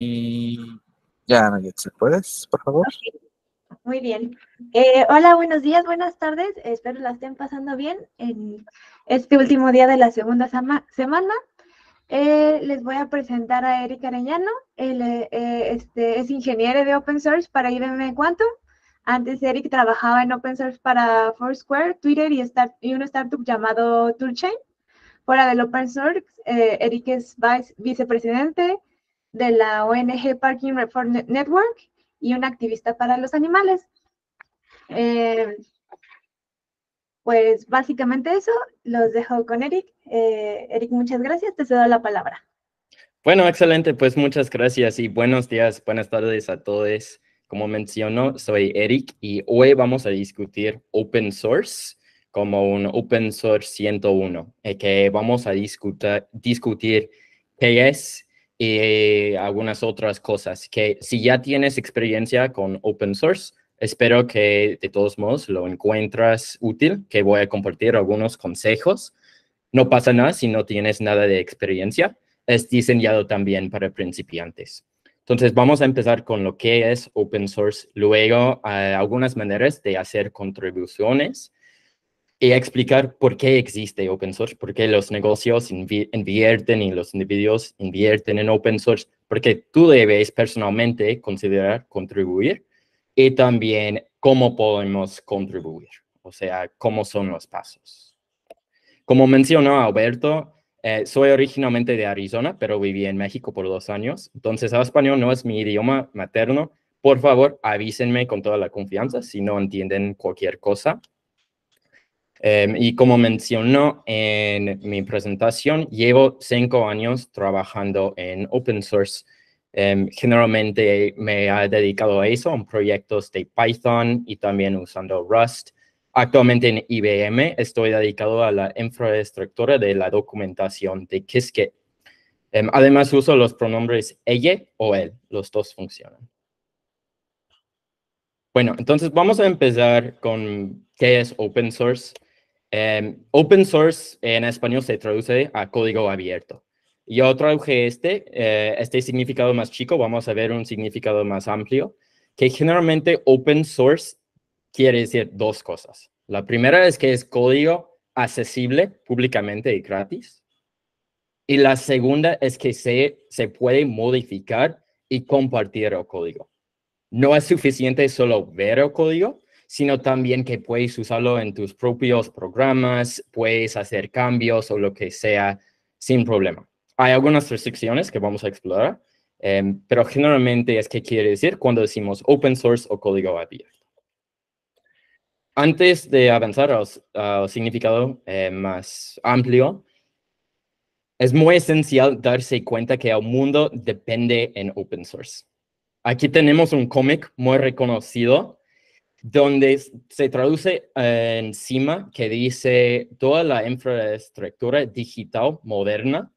Y ya, Nayet, puedes, por favor. Muy bien. Eh, hola, buenos días, buenas tardes. Espero la estén pasando bien en este último día de la segunda semana. Eh, les voy a presentar a Eric Arellano. Él eh, este, es ingeniero de Open Source para IBM Quantum. Antes Eric trabajaba en Open Source para Foursquare, Twitter y, start y un startup llamado Toolchain. Fuera del Open Source, Eric es vicepresidente de la ONG Parking Reform Network y una activista para los animales. Eh, pues básicamente eso, los dejo con Eric. Eh, Eric, muchas gracias, te cedo la palabra. Bueno, excelente, pues muchas gracias y buenos días, buenas tardes a todos. Como mencionó, soy Eric y hoy vamos a discutir open source como un open source 101, eh, que vamos a discutir, discutir qué es y algunas otras cosas que si ya tienes experiencia con open source, espero que de todos modos lo encuentras útil, que voy a compartir algunos consejos. No pasa nada si no tienes nada de experiencia. Es diseñado también para principiantes. Entonces, vamos a empezar con lo que es open source, luego eh, algunas maneras de hacer contribuciones y explicar por qué existe open source, por qué los negocios invierten y los individuos invierten en open source, porque tú debes personalmente considerar contribuir y también cómo podemos contribuir, o sea, cómo son los pasos. Como mencionó Alberto, eh, soy originalmente de Arizona, pero viví en México por dos años, entonces el ah, español no es mi idioma materno. Por favor, avísenme con toda la confianza si no entienden cualquier cosa. Em, y como mencionó en mi presentación, llevo cinco años trabajando en open source. Em, generalmente me he dedicado a eso, en proyectos de Python y también usando Rust. Actualmente en IBM estoy dedicado a la infraestructura de la documentación de Qiskit. Em, además, uso los pronombres ella o él. Los dos funcionan. Bueno, entonces vamos a empezar con qué es open source. Em, open source en español se traduce a código abierto. otro auge este, eh, este significado más chico, vamos a ver un significado más amplio, que generalmente open source quiere decir dos cosas. La primera es que es código accesible públicamente y gratis. Y la segunda es que se, se puede modificar y compartir el código. No es suficiente solo ver el código, sino también que puedes usarlo en tus propios programas, puedes hacer cambios o lo que sea sin problema. Hay algunas restricciones que vamos a explorar, em, pero generalmente es que quiere decir cuando decimos open source o código abierto. Antes de avanzar al significado eh, más amplio, es muy esencial darse cuenta que el mundo depende en open source. Aquí tenemos un cómic muy reconocido donde se traduce eh, encima que dice toda la infraestructura digital moderna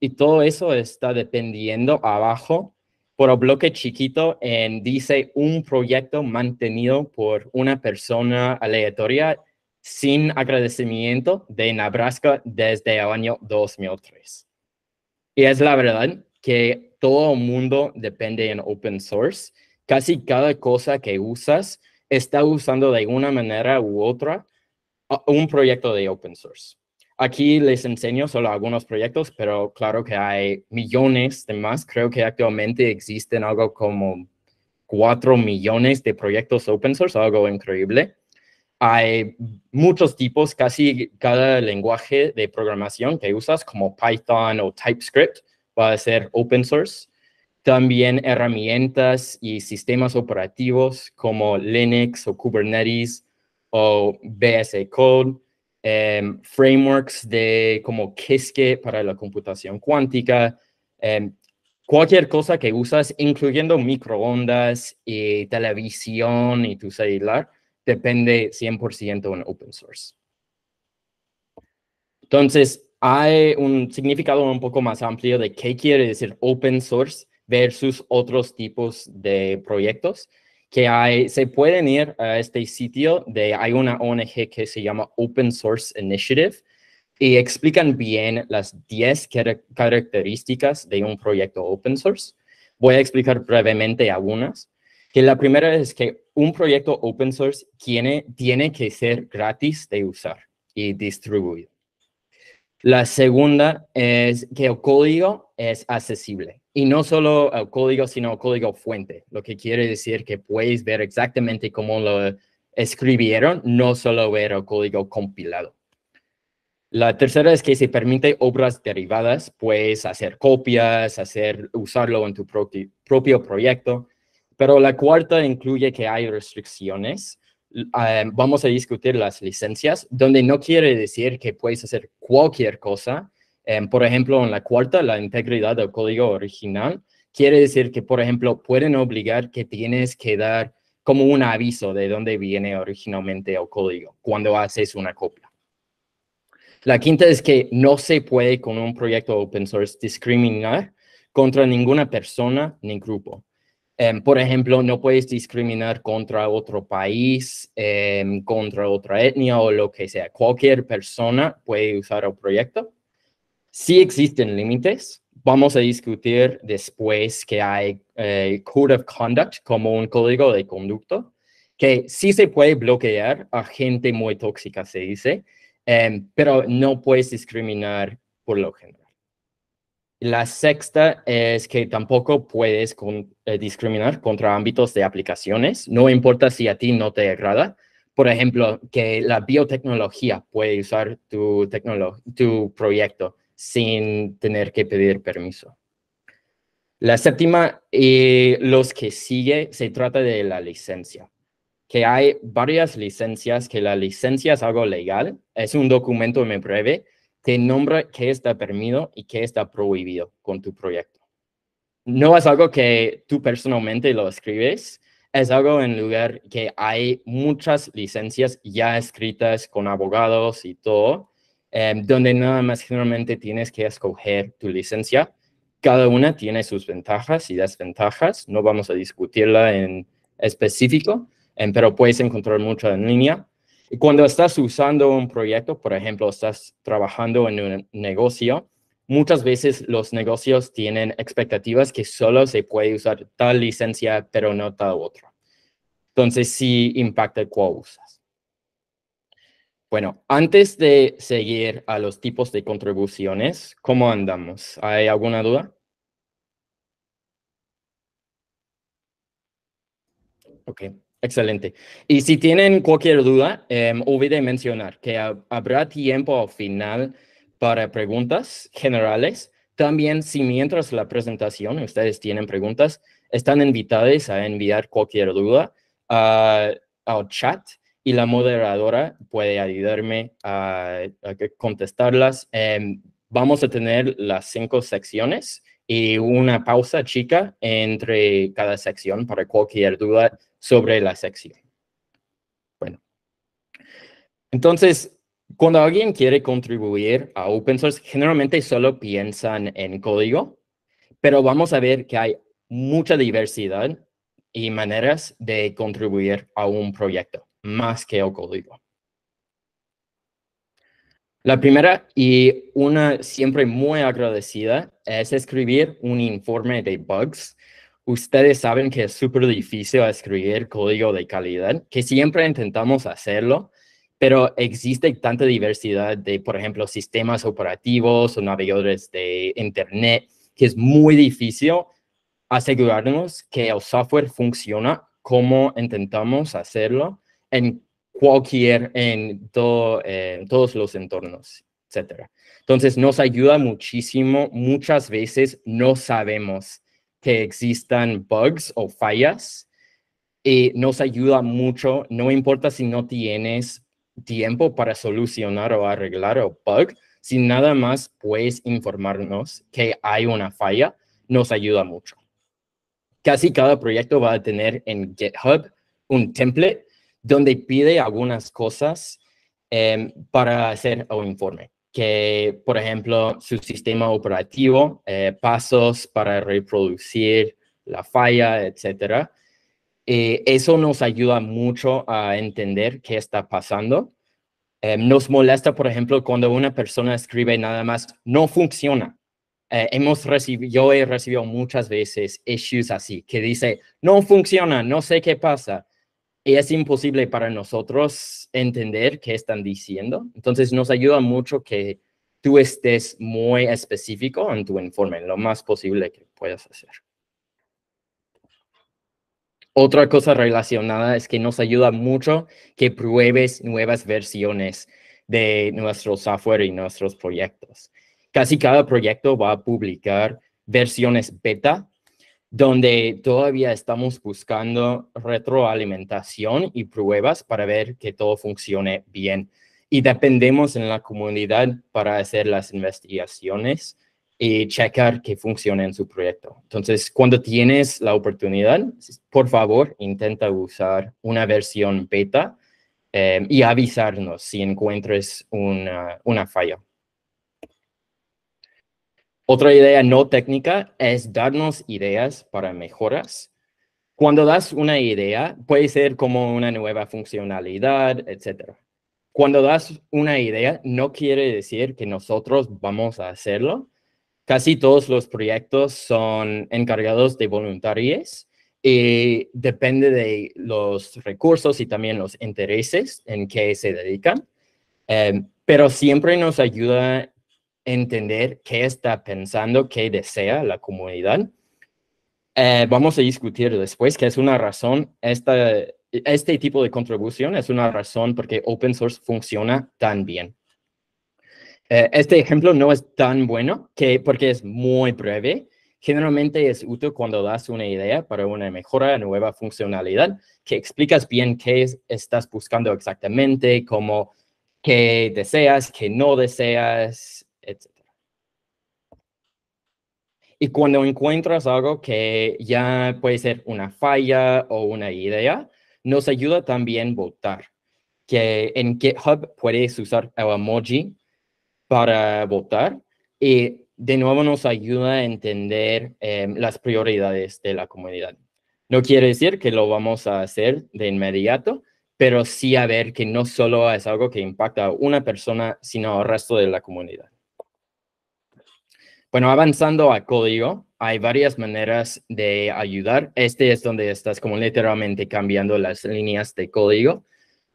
y todo eso está dependiendo abajo por el bloque chiquito en dice un proyecto mantenido por una persona aleatoria sin agradecimiento de Nebraska desde el año 2003. Y es la verdad que todo el mundo depende en open source. Casi cada cosa que usas está usando de una manera u otra un proyecto de open source. Aquí les enseño solo algunos proyectos, pero claro que hay millones de más. Creo que actualmente existen algo como 4 millones de proyectos open source, algo increíble. Hay muchos tipos, casi cada lenguaje de programación que usas, como Python o TypeScript, va a ser open source. También herramientas y sistemas operativos como Linux o Kubernetes o BS Code, em, frameworks de como Qiskit para la computación cuántica, em, cualquier cosa que usas, incluyendo microondas y televisión y tu celular, depende 100% en open source. Entonces, hay un significado un poco más amplio de qué quiere decir open source versus otros tipos de proyectos que se pueden ir a este sitio de, hay una ONG que se llama Open Source Initiative y explican bien las 10 características de un proyecto open source. Voy a explicar brevemente algunas. Que la primera es que un proyecto open source tiene, tiene que ser gratis de usar y distribuido. La segunda es que el código es accesible. Y no solo el eh, código, sino el código fuente, lo que quiere decir que puedes ver exactamente cómo lo escribieron, no solo ver el código compilado. La tercera es que se permite obras derivadas, puedes hacer copias, hacer, usarlo en tu propio proyecto. Pero la cuarta incluye que hay restricciones. Eh, vamos a discutir las licencias, donde no quiere decir que puedes hacer cualquier cosa, Em, por ejemplo, en la cuarta, la integridad del código original, quiere decir que, por ejemplo, pueden obligar que tienes que dar como un aviso de dónde viene originalmente el código cuando haces una copia. La quinta es que no se puede con un proyecto open source discriminar contra ninguna persona ni grupo. Em, por ejemplo, no puedes discriminar contra otro país, em, contra otra etnia o lo que sea. Cualquier persona puede usar el proyecto si existen límites. Vamos a discutir después que hay eh, Code of Conduct como un código de conducto, que sí se puede bloquear a gente muy tóxica, se dice, em, pero no puedes discriminar por lo general. La sexta es que tampoco puedes eh, discriminar contra ámbitos de aplicaciones, no importa si a ti no te agrada. Por ejemplo, que la biotecnología puede usar tu, tu proyecto sin tener que pedir permiso. La séptima y eh, los que sigue se trata de la licencia, que hay varias licencias, que la licencia es algo legal, es un documento en breve que nombra qué está permitido y qué está prohibido con tu proyecto. No es algo que tú personalmente lo escribes, es algo en lugar que hay muchas licencias ya escritas con abogados y todo, Em, donde nada más generalmente tienes que escoger tu licencia. Cada una tiene sus ventajas y desventajas, no vamos a discutirla en específico, em, pero puedes encontrar mucho en línea. Y cuando estás usando un proyecto, por ejemplo, estás trabajando en un negocio, muchas veces los negocios tienen expectativas que solo se puede usar tal licencia, pero no tal otra. Entonces, sí impacta cuál usa. Bueno, antes de seguir a los tipos de contribuciones, ¿cómo andamos? ¿Hay alguna duda? Ok, excelente. Y si tienen cualquier duda, eh, olvide mencionar que habrá tiempo al final para preguntas generales. También si mientras la presentación ustedes tienen preguntas, están invitados a enviar cualquier duda ah, al chat y la moderadora puede ayudarme a, contestarlas. Em, vamos a tener las cinco secciones y una pausa chica entre cada sección para cualquier duda sobre la sección. Bueno, entonces, cuando alguien quiere contribuir a open source, generalmente solo piensan en código, pero vamos a ver que hay mucha diversidad y maneras de contribuir a un proyecto más que el código. La primera y una siempre muy agradecida es escribir un informe de bugs. Ustedes saben que es súper difícil escribir código de calidad, que siempre intentamos hacerlo, pero existe tanta diversidad de, por ejemplo, sistemas operativos o navegadores de Internet, que es muy difícil asegurarnos que el software funciona como intentamos hacerlo en cualquier, en, todo, eh, todos los entornos, etc. Entonces nos ayuda muchísimo. Muchas veces no sabemos que existan bugs o fallas y nos ayuda mucho, no importa si no tienes tiempo para solucionar o arreglar o bug, si nada más puedes informarnos que hay una falla, nos ayuda mucho. Casi cada proyecto va a tener en GitHub un template donde pide algunas cosas em, para hacer un informe, que por ejemplo su sistema operativo, eh, pasos para reproducir la falla, etc. eso nos ayuda mucho a entender qué está pasando. Em, nos molesta, por ejemplo, cuando una persona escribe nada más, no funciona. Eh, hemos recibido, yo he recibido muchas veces issues así, que dice, no funciona, no sé qué pasa es imposible para nosotros entender qué están diciendo. Entonces nos ayuda mucho que tú estés muy específico en tu informe, lo más posible que puedas hacer. Otra cosa relacionada es que nos ayuda mucho que pruebes nuevas versiones de nuestro software y nuestros proyectos. Casi cada proyecto va a publicar versiones beta donde todavía estamos buscando retroalimentación y pruebas para ver que todo funcione bien. Y dependemos en la comunidad para hacer las investigaciones y checar que funcione en su proyecto. Entonces, cuando tienes la oportunidad, por favor, intenta usar una versión beta eh, y avisarnos si encuentres una falla. Otra idea no técnica es darnos ideas para mejoras. Cuando das una idea, puede ser como una nueva funcionalidad, etc. Cuando das una idea, no quiere decir que nosotros vamos a hacerlo. Casi todos los proyectos son encargados de voluntarios y depende de los recursos y también los intereses en que se dedican. Em, pero siempre nos ayuda entender qué está pensando, qué desea la comunidad. Eh, vamos a discutir después que es una razón, esta, este tipo de contribución es una razón porque open source funciona tan bien. Eh, este ejemplo no es tan bueno que, porque es muy breve. Generalmente es útil cuando das una idea para una mejora, nueva funcionalidad, que explicas bien qué estás buscando exactamente, cómo, qué deseas, qué no deseas, etc. Y cuando encuentras algo que ya puede ser una falla o una idea, nos ayuda también votar. Que en GitHub puedes usar el emoji para votar y de nuevo nos ayuda a entender em, las prioridades de la comunidad. No quiere decir que lo vamos a hacer de inmediato, pero sí a ver que no solo es algo que impacta a una persona, sino al resto de la comunidad. Bueno, avanzando a código, hay varias maneras de ayudar. Este es donde estás como literalmente cambiando las líneas de código.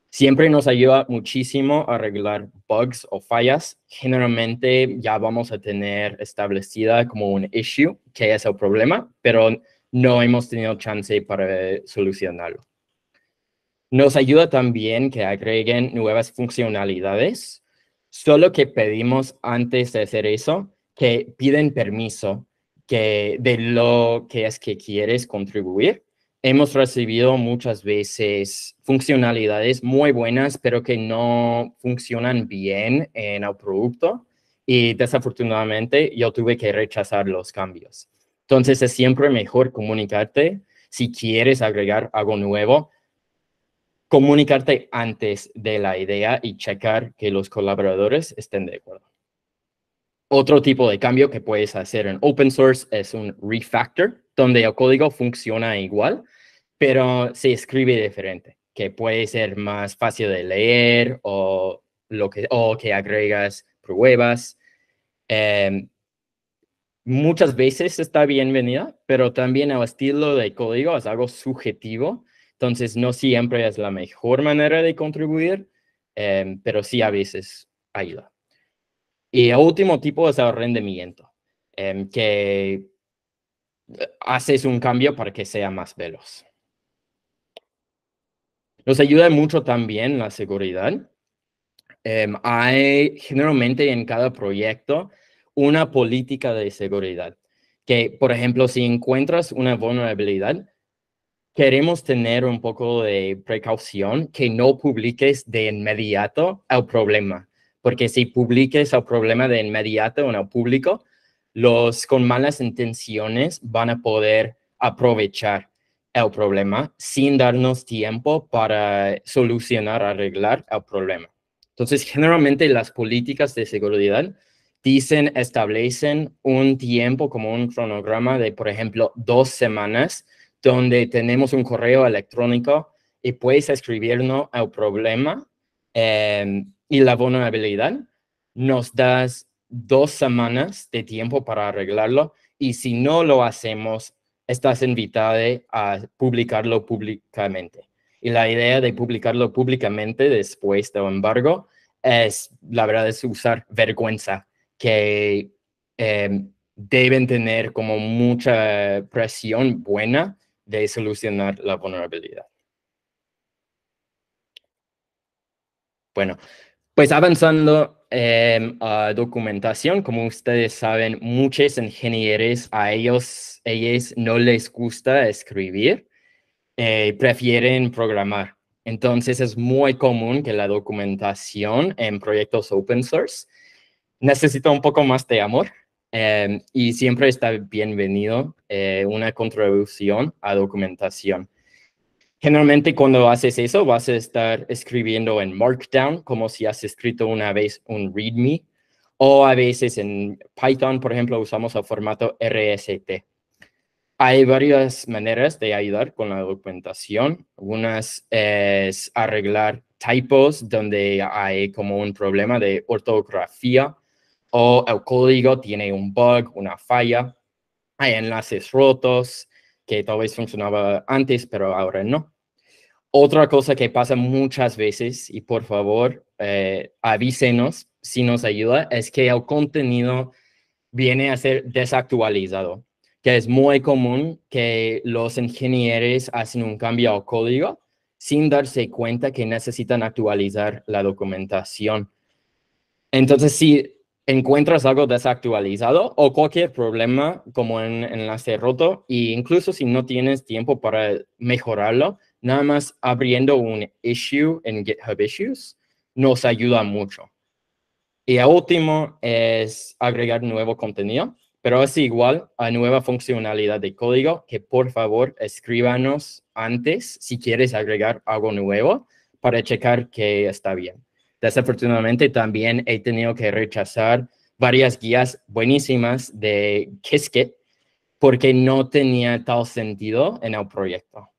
Siempre nos ayuda muchísimo a arreglar bugs o fallas. Generalmente ya vamos a tener establecida como un issue, que es el problema, pero no hemos tenido chance para solucionarlo. Nos ayuda también que agreguen nuevas funcionalidades. Solo que pedimos antes de hacer eso que piden permiso que, de lo que es que quieres contribuir. Hemos recibido muchas veces funcionalidades muy buenas, pero que no funcionan bien en el producto. Y desafortunadamente yo tuve que rechazar los cambios. Entonces es siempre mejor comunicarte si quieres agregar algo nuevo, comunicarte antes de la idea y checar que los colaboradores estén de acuerdo. Otro tipo de cambio que puedes hacer en open source es un refactor, donde el código funciona igual, pero se escribe diferente, que puede ser más fácil de leer o, lo que, o que agregas pruebas. Em, muchas veces está bienvenida, pero también el estilo de código es algo subjetivo, entonces no siempre es la mejor manera de contribuir, em, pero sí a veces ayuda. Y el último tipo es el rendimiento, em, que eh, haces un cambio para que sea más veloz. Nos ayuda mucho también la seguridad. Em, hay generalmente en cada proyecto una política de seguridad, que por ejemplo, si encuentras una vulnerabilidad, queremos tener un poco de precaución que no publiques de inmediato el problema, porque si publiques el problema de inmediato en el público, los con malas intenciones van a poder aprovechar el problema sin darnos tiempo para solucionar, arreglar el problema. Entonces, generalmente las políticas de seguridad dicen, establecen un tiempo como un cronograma de, por ejemplo, dos semanas, donde tenemos un correo electrónico y puedes escribirnos el problema eh, y la vulnerabilidad, nos das dos semanas de tiempo para arreglarlo y si no lo hacemos, estás invitado a ah, publicarlo públicamente. Y la idea de publicarlo públicamente después del embargo es, la verdad, es usar vergüenza que em, deben tener como mucha presión buena de solucionar la vulnerabilidad. Bueno, pues avanzando em, a documentación, como ustedes saben, muchos ingenieros a ellos, ellos no les gusta escribir, eh, prefieren programar. Entonces es muy común que la documentación en proyectos open source necesita un poco más de amor em, y siempre está bienvenido eh, una contribución a documentación. Generalmente cuando haces eso vas a estar escribiendo en Markdown, como si has escrito una vez un README, o a veces en Python, por ejemplo, usamos el formato RST. Hay varias maneras de ayudar con la documentación. Unas es arreglar typos donde hay como un problema de ortografía o el código tiene un bug, una falla. Hay enlaces rotos, que tal vez funcionaba antes, pero ahora no. Otra cosa que pasa muchas veces, y por favor eh, avísenos si nos ayuda, es que el contenido viene a ser desactualizado, que es muy común que los ingenieros hacen un cambio al código sin darse cuenta que necesitan actualizar la documentación. Entonces, si encuentras algo desactualizado o cualquier problema como en enlace roto e incluso si no tienes tiempo para mejorarlo, nada más abriendo un issue en GitHub Issues nos ayuda mucho. Y a último es agregar nuevo contenido, pero es igual a nueva funcionalidad de código que por favor escríbanos antes si quieres agregar algo nuevo para checar que está bien. Desafortunadamente también he tenido que rechazar varias guías buenísimas de Qiskit porque no tenía tal sentido en el proyecto.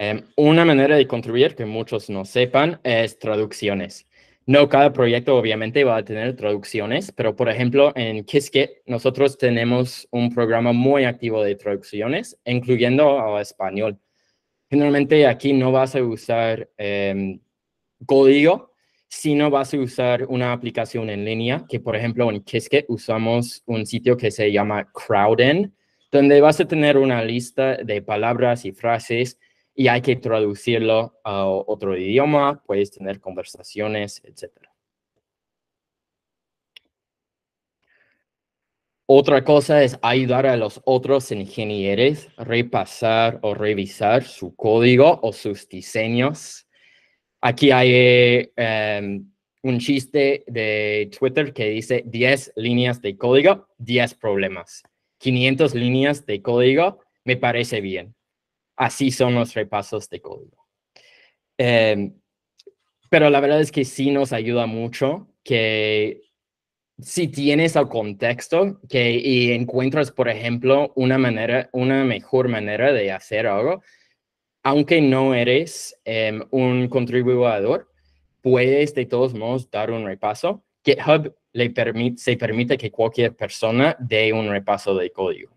Em, una manera de contribuir que muchos no sepan es traducciones. No cada proyecto obviamente va a tener traducciones, pero por ejemplo en Qiskit nosotros tenemos un programa muy activo de traducciones, incluyendo al español. Generalmente aquí no vas a usar em, código, sino vas a usar una aplicación en línea, que por ejemplo en Qiskit usamos un sitio que se llama Crowden, donde vas a tener una lista de palabras y frases y hay que traducirlo a otro idioma, puedes tener conversaciones, etcétera. Otra cosa es ayudar a los otros ingenieros a repasar o revisar su código o sus diseños. Aquí hay em, un chiste de Twitter que dice 10 líneas de código, 10 problemas. 500 líneas de código, me parece bien. Así son los repasos de código. Em, pero la verdad es que sí nos ayuda mucho que si tienes el contexto que, y encuentras, por ejemplo, una, manera, una mejor manera de hacer algo, aunque no eres em, un contribuidor, puedes de todos modos dar un repaso. GitHub le permite, se permite que cualquier persona dé un repaso de código.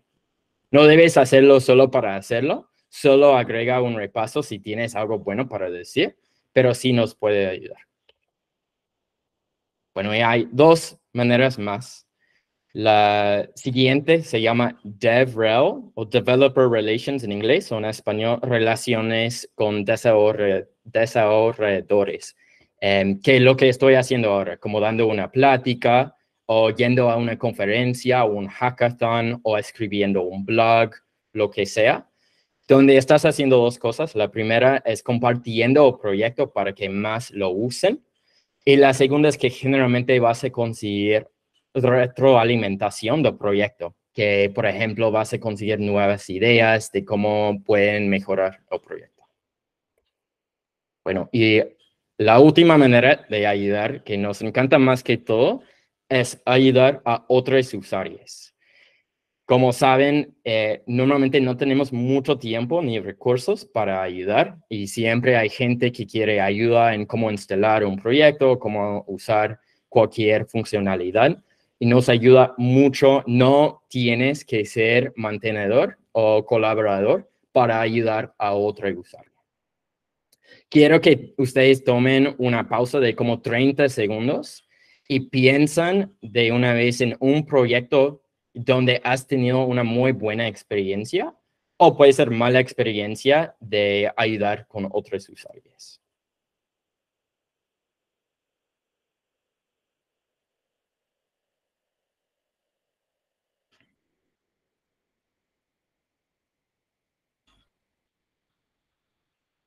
No debes hacerlo solo para hacerlo, solo agrega un repaso si tienes algo bueno para decir, pero sí nos puede ayudar. Bueno, hay dos maneras más. La siguiente se llama DevRel o Developer Relations en inglés o en español Relaciones con Desarrolladores, eh, em, que es lo que estoy haciendo ahora, como dando una plática o yendo a una conferencia o un hackathon o escribiendo un blog, lo que sea, donde estás haciendo dos cosas. La primera es compartiendo el proyecto para que más lo usen y la segunda es que generalmente vas a conseguir retroalimentación del proyecto, que por ejemplo vas a conseguir nuevas ideas de cómo pueden mejorar el proyecto. Bueno, y la última manera de ayudar, que nos encanta más que todo, es ayudar a otros usuarios. Como saben, eh, normalmente no tenemos mucho tiempo ni recursos para ayudar y siempre hay gente que quiere ayuda en cómo instalar un proyecto, cómo usar cualquier funcionalidad y nos ayuda mucho. No tienes que ser mantenedor o colaborador para ayudar a otro usarlo. Quiero que ustedes tomen una pausa de como 30 segundos y piensan de una vez en un proyecto donde has tenido una muy buena experiencia o puede ser mala experiencia de ayudar con otros usuarios.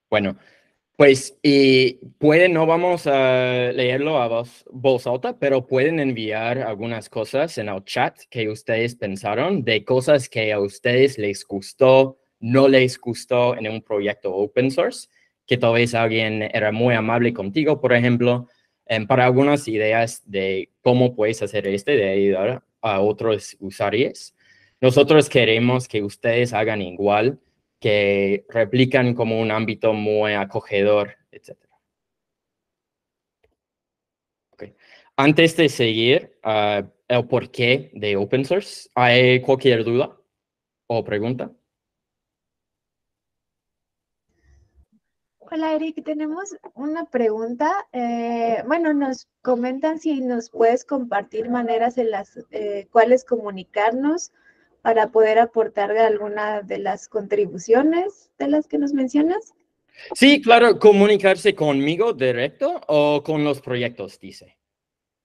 Bueno, pues, y pueden, no vamos a leerlo a voz, voz, alta, pero pueden enviar algunas cosas en el chat que ustedes pensaron de cosas que a ustedes les gustó, no les gustó en un proyecto open source, que tal vez alguien era muy amable contigo, por ejemplo, em, para algunas ideas de cómo puedes hacer este, de ayudar a otros usuarios. Nosotros queremos que ustedes hagan igual que replican como un ámbito muy acogedor, etc. Antes de seguir ah, el porqué de open source, ¿hay cualquier duda o pregunta? Hola Eric, tenemos una pregunta. Eh, bueno, nos comentan si nos puedes compartir maneras en las eh, cuales comunicarnos para poder aportar alguna de las contribuciones de las que nos mencionas? Sí, claro, comunicarse conmigo directo o con los proyectos, dice.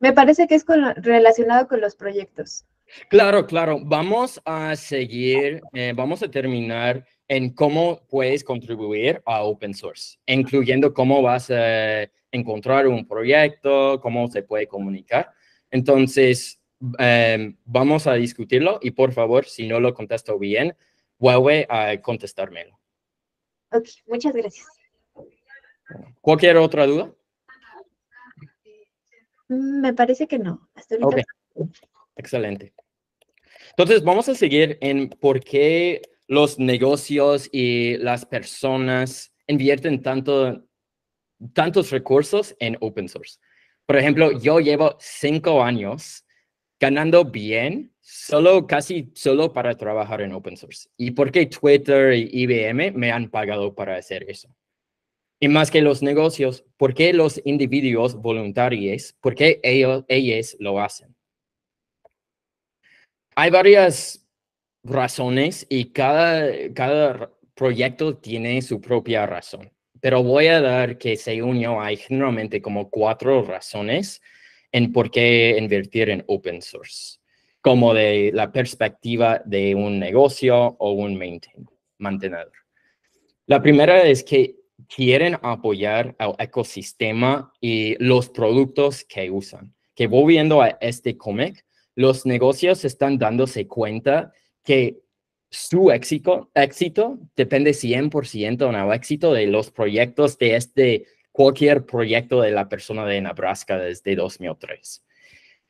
Me parece que es relacionado con los proyectos. Claro, claro. Vamos a seguir, eh, vamos a terminar en cómo puedes contribuir a open source, incluyendo cómo vas a encontrar un proyecto, cómo se puede comunicar. Entonces, Em, vamos a discutirlo y por favor, si no lo contesto bien, vuelve a contestármelo. Ok, muchas gracias. ¿Cualquier otra duda? Mm, me parece que no. Excelente. Entonces, vamos a seguir en por qué los negocios y las personas invierten tanto, tantos recursos en open source. Por ejemplo, yo llevo cinco años ganando bien solo casi solo para trabajar en open source. ¿Y por qué Twitter y IBM me han pagado para hacer eso? Y más que los negocios, ¿por qué los individuos voluntarios, por qué ellos, lo hacen? Hay varias razones y cada, cada proyecto tiene su propia razón, pero voy a dar que se unió hay generalmente como cuatro razones en por qué invertir en open source, como de la perspectiva de un negocio o un maintain, mantenedor. La primera es que quieren apoyar al ecosistema y los productos que usan. Que volviendo a este cómic, los negocios están dándose cuenta que su éxito, éxito depende 100% en el éxito de los proyectos de este cualquier proyecto de la persona de Nebraska desde 2003.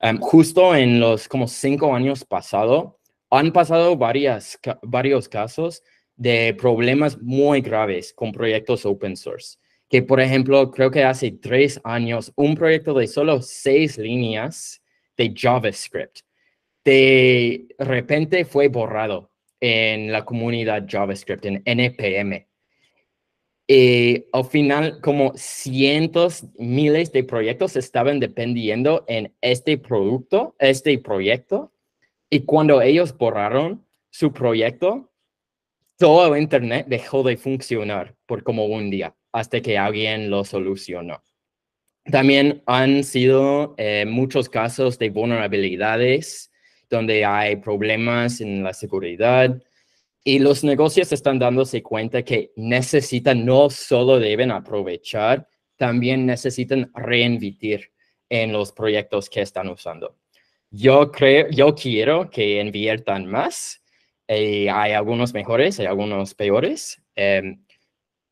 Em, justo en los como cinco años pasado, han pasado varias, varios casos de problemas muy graves con proyectos open source. Que, por ejemplo, creo que hace tres años, un proyecto de solo seis líneas de JavaScript de repente fue borrado en la comunidad JavaScript, en NPM, y eh, al final, como cientos, miles de proyectos estaban dependiendo en este producto, este proyecto. Y cuando ellos borraron su proyecto, todo Internet dejó de funcionar por como un día, hasta que alguien lo solucionó. También han sido eh, muchos casos de vulnerabilidades donde hay problemas en la seguridad, y los negocios están dándose cuenta que necesitan, no solo deben aprovechar, también necesitan reinvertir en los proyectos que están usando. Yo, creo, yo quiero que inviertan más. Eh, hay algunos mejores, hay algunos peores, em,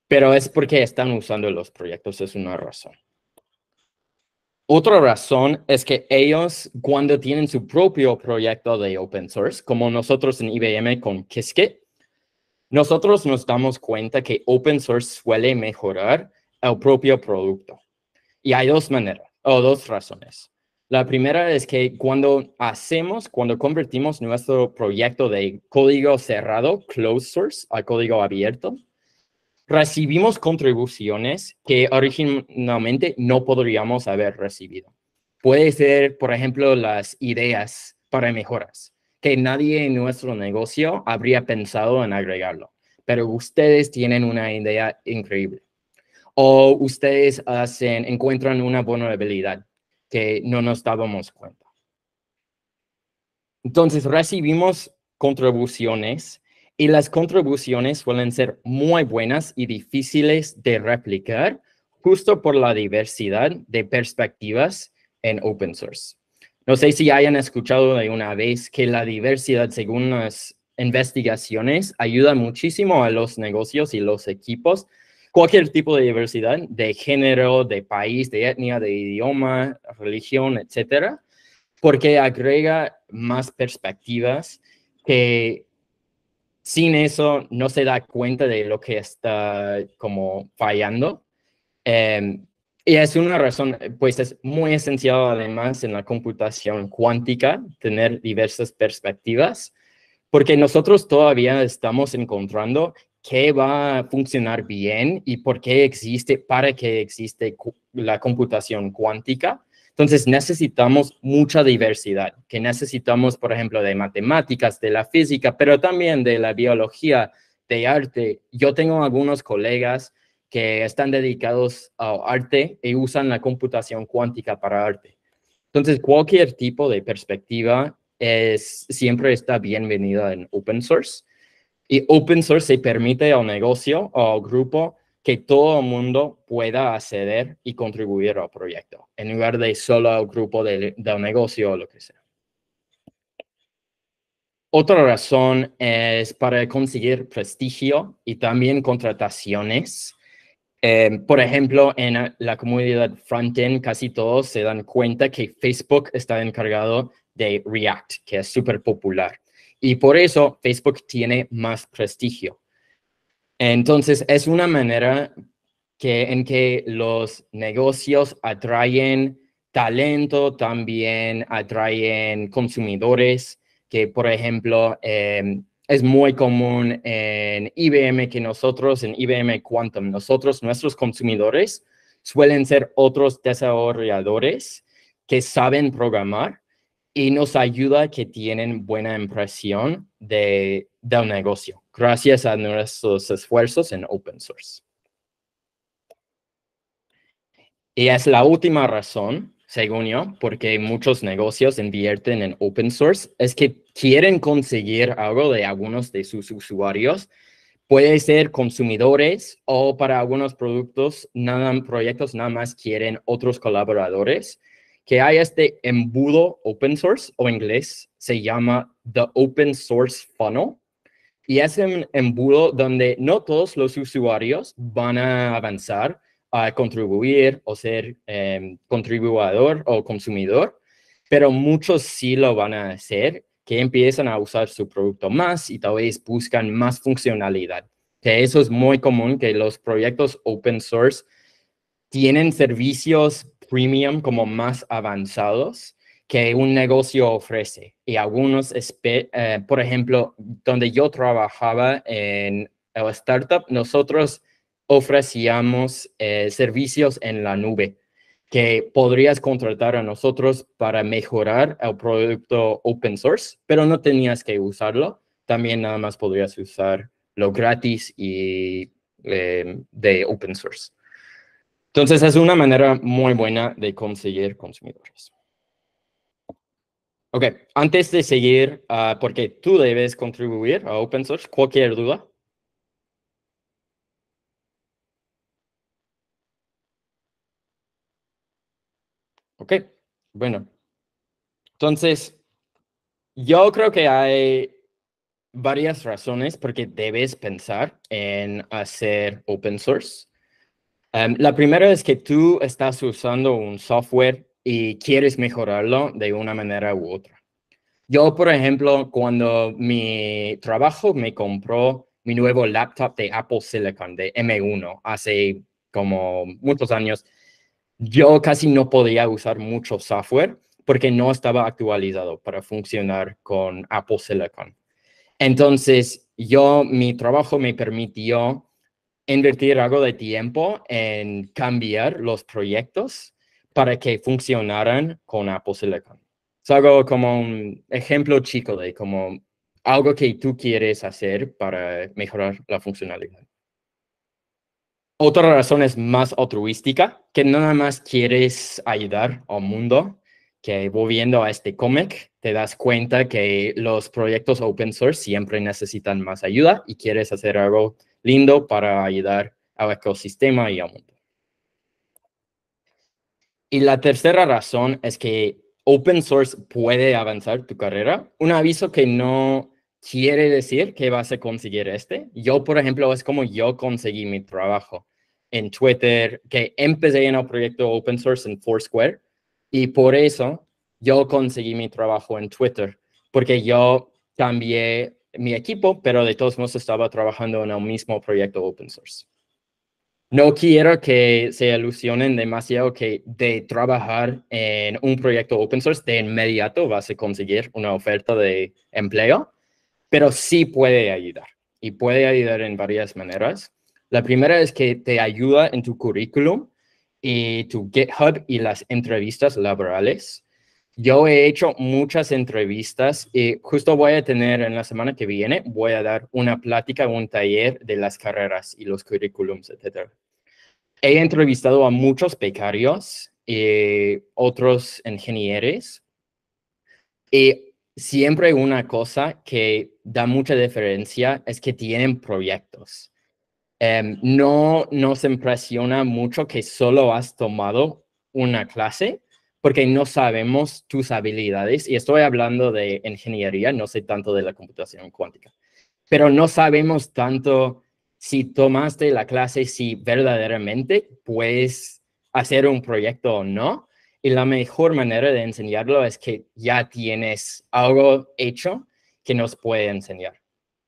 pero es porque están usando los proyectos, es una razón. Otra razón es que ellos, cuando tienen su propio proyecto de open source, como nosotros en IBM con Qiskit, nosotros nos damos cuenta que open source suele mejorar el propio producto. Y hay dos maneras, o dos razones. La primera es que cuando hacemos, cuando convertimos nuestro proyecto de código cerrado, closed source, a código abierto, recibimos contribuciones que originalmente no podríamos haber recibido. Puede ser, por ejemplo, las ideas para mejoras que nadie en nuestro negocio habría pensado en agregarlo, pero ustedes tienen una idea increíble. O ustedes hacen, encuentran una vulnerabilidad que no nos dábamos cuenta. Entonces, recibimos contribuciones y las contribuciones suelen ser muy buenas y difíciles de replicar justo por la diversidad de perspectivas en open source. No sé si hayan escuchado de una vez que la diversidad, según las investigaciones, ayuda muchísimo a los negocios y los equipos. Cualquier tipo de diversidad, de género, de país, de etnia, de idioma, religión, etcétera, porque agrega más perspectivas que sin eso no se da cuenta de lo que está como fallando. Em, y es una razón, eh, pues es muy esencial además en la computación cuántica tener diversas perspectivas, porque nosotros todavía estamos encontrando qué va a funcionar bien y por qué existe, para qué existe la computación cuántica. Entonces necesitamos mucha diversidad, que necesitamos, por ejemplo, de matemáticas, de la física, pero también de la biología, de arte. Yo tengo algunos colegas que están dedicados a arte y usan la computación cuántica para arte. Entonces, cualquier tipo de perspectiva es, siempre está bienvenida en open source. Y open source se permite al negocio o al grupo que todo el mundo pueda acceder y contribuir al proyecto, en lugar de solo al grupo del de negocio o lo que sea. Otra razón es para conseguir prestigio y también contrataciones eh, por ejemplo, en la comunidad frontend casi todos se dan cuenta que Facebook está encargado de React, que es súper popular. Y por eso Facebook tiene más prestigio. Entonces, es una manera que, en que los negocios atraen talento, también atraen consumidores, que por ejemplo, em, es muy común en IBM que nosotros, en IBM Quantum, nosotros, nuestros consumidores, suelen ser otros desarrolladores que saben programar y nos ayuda que tienen buena impresión de, un negocio, gracias a nuestros esfuerzos en open source. Y es la última razón según yo, porque muchos negocios invierten en open source, es que quieren conseguir algo de algunos de sus usuarios. Puede ser consumidores o para algunos productos, nada, proyectos nada más quieren otros colaboradores. Que hay este embudo open source o inglés, se llama The Open Source Funnel. Y es un embudo donde no todos los usuarios van a avanzar, a contribuir o ser em, contribuidor o consumidor, pero muchos sí lo van a hacer, que empiezan a usar su producto más y tal vez buscan más funcionalidad. Que eso es muy común, que los proyectos open source tienen servicios premium como más avanzados que un negocio ofrece. Y algunos, eh, por ejemplo, donde yo trabajaba en la startup, nosotros ofrecíamos eh, servicios en la nube que podrías contratar a nosotros para mejorar el producto open source, pero no tenías que usarlo. También nada más podrías usar lo gratis y eh, de open source. Entonces, es una manera muy buena de conseguir consumidores. Ok, antes de seguir, ah, porque tú debes contribuir a open source, cualquier duda, Ok, bueno. Entonces, yo creo que hay varias razones porque debes pensar en hacer open source. Em, la primera es que tú estás usando un software y quieres mejorarlo de una manera u otra. Yo, por ejemplo, cuando mi trabajo me compró mi nuevo laptop de Apple Silicon, de M1, hace como muchos años, yo casi no podía usar mucho software porque no estaba actualizado para funcionar con Apple Silicon. Entonces, yo, mi trabajo me permitió invertir algo de tiempo en cambiar los proyectos para que funcionaran con Apple Silicon. Es algo como un ejemplo chico de como algo que tú quieres hacer para mejorar la funcionalidad. Otra razón es más altruística, que nada más quieres ayudar al mundo, que volviendo a este cómic, te das cuenta que los proyectos open source siempre necesitan más ayuda y quieres hacer algo lindo para ayudar al ecosistema y al mundo. Y la tercera razón es que open source puede avanzar tu carrera. Un aviso que no quiere decir que vas a conseguir este. Yo, por ejemplo, es como yo conseguí mi trabajo en Twitter, que empecé en el proyecto open source en Foursquare y por eso yo conseguí mi trabajo en Twitter, porque yo cambié mi equipo, pero de todos modos estaba trabajando en el mismo proyecto open source. No quiero que se alusionen demasiado que de trabajar en un proyecto open source de inmediato vas a conseguir una oferta de empleo pero sí puede ayudar y puede ayudar en varias maneras. La primera es que te ayuda en tu currículum y tu GitHub y las entrevistas laborales. Yo he hecho muchas entrevistas y justo voy a tener en la semana que viene, voy a dar una plática, un taller de las carreras y los currículums, etc. He entrevistado a muchos becarios y otros ingenieros y siempre una cosa que da mucha diferencia es que tienen proyectos. Em, no nos impresiona mucho que solo has tomado una clase porque no sabemos tus habilidades. Y estoy hablando de ingeniería, no sé tanto de la computación cuántica, pero no sabemos tanto si tomaste la clase, si verdaderamente puedes hacer un proyecto o no y la mejor manera de enseñarlo es que ya tienes algo hecho que nos puede enseñar.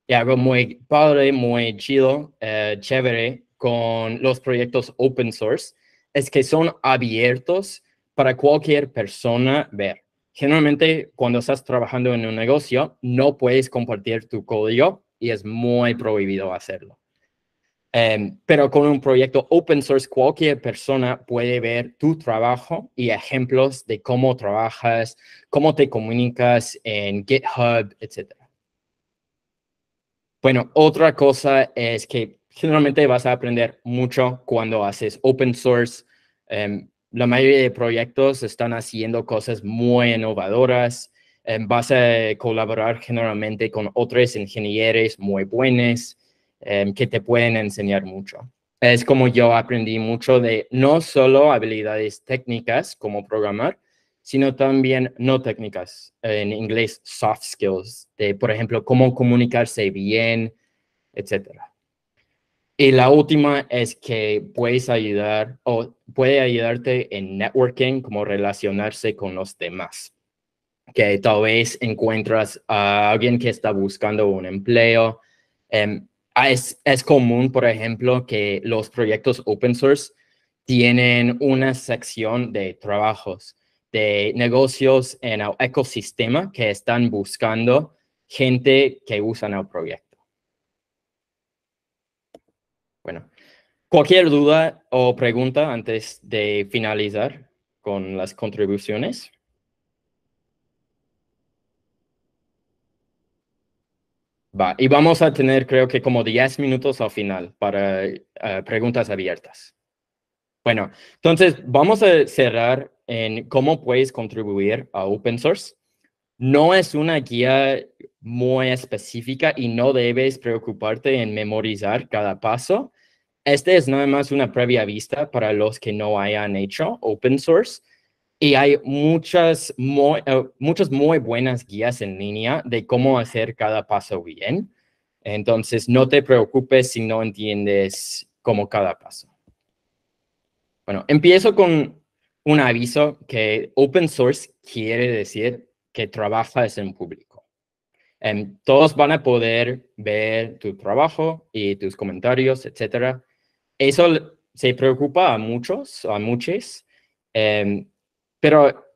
Y algo muy padre, muy chido, eh, chévere con los proyectos open source es que son abiertos para cualquier persona ver. Generalmente, cuando estás trabajando en un negocio, no puedes compartir tu código y es muy prohibido hacerlo. Em, pero con un proyecto open source, cualquier persona puede ver tu trabajo y ejemplos de cómo trabajas, cómo te comunicas en GitHub, etc. Bueno, otra cosa es que generalmente vas a aprender mucho cuando haces open source. Em, la mayoría de proyectos están haciendo cosas muy innovadoras. Em, vas a colaborar generalmente con otros ingenieros muy buenos. Em, que te pueden enseñar mucho. Es como yo aprendí mucho de no solo habilidades técnicas como programar, sino también no técnicas, en inglés soft skills, de por ejemplo cómo comunicarse bien, etc. Y la última es que puedes ayudar o puede ayudarte en networking, como relacionarse con los demás. Que tal vez encuentras a alguien que está buscando un empleo, em, Ah, es, común, por ejemplo, que los proyectos open source tienen una sección de trabajos, de negocios en el ecosistema que están buscando gente que usan el proyecto. Bueno, cualquier duda o pregunta antes de finalizar con las contribuciones. Va, y vamos a tener creo que como 10 minutos al final para eh, preguntas abiertas. Bueno, entonces vamos a cerrar en cómo puedes contribuir a open source. No es una guía muy específica y no debes preocuparte en memorizar cada paso. Este es nada más una previa vista para los que no hayan hecho open source y hay muchas muy, eh, muchas muy buenas guías en línea de cómo hacer cada paso bien. Entonces, no te preocupes si no entiendes cómo cada paso. Bueno, empiezo con un aviso que open source quiere decir que trabajas en público. Em, todos van a poder ver tu trabajo y tus comentarios, etcétera. Eso se preocupa a muchos, a muchos. Um, pero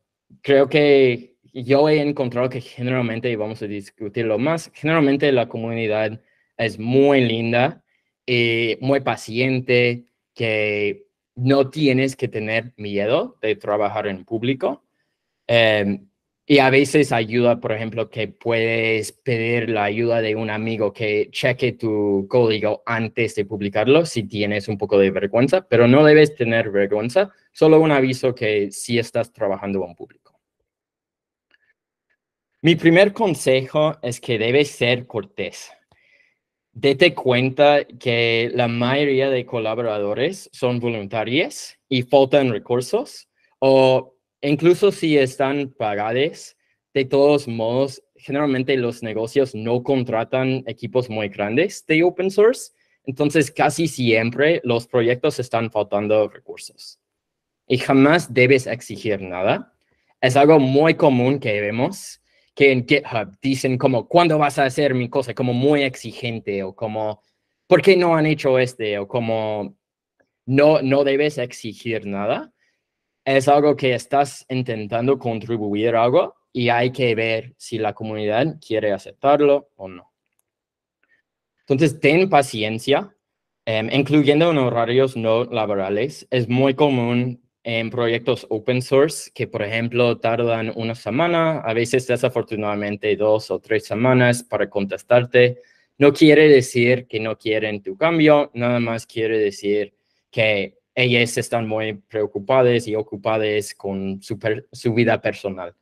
creo que yo he encontrado que generalmente, y vamos a discutirlo más, generalmente la comunidad es muy linda, y eh, muy paciente, que no tienes que tener miedo de trabajar en público. Em, y a veces ayuda, por ejemplo, que puedes pedir la ayuda de un amigo que cheque tu código antes de publicarlo si tienes un poco de vergüenza, pero no debes tener vergüenza Solo un aviso que si estás trabajando con público. Mi primer consejo es que debes ser cortés. Dete cuenta que la mayoría de colaboradores son voluntarios y faltan recursos, o incluso si están pagados, de todos modos, generalmente los negocios no contratan equipos muy grandes de open source, entonces casi siempre los proyectos están faltando recursos y jamás debes exigir nada. Es algo muy común que vemos que en GitHub dicen como, ¿cuándo vas a hacer mi cosa? Como muy exigente o como, ¿por qué no han hecho este? O como, no, no debes exigir nada. Es algo que estás intentando contribuir algo y hay que ver si la comunidad quiere aceptarlo o no. Entonces, ten paciencia, em, incluyendo en horarios no laborales. Es muy común en proyectos open source que, por ejemplo, tardan una semana, a veces desafortunadamente dos o tres semanas para contestarte. No quiere decir que no quieren tu cambio, nada más quiere decir que ellas están muy preocupadas y ocupadas con su, vida personal.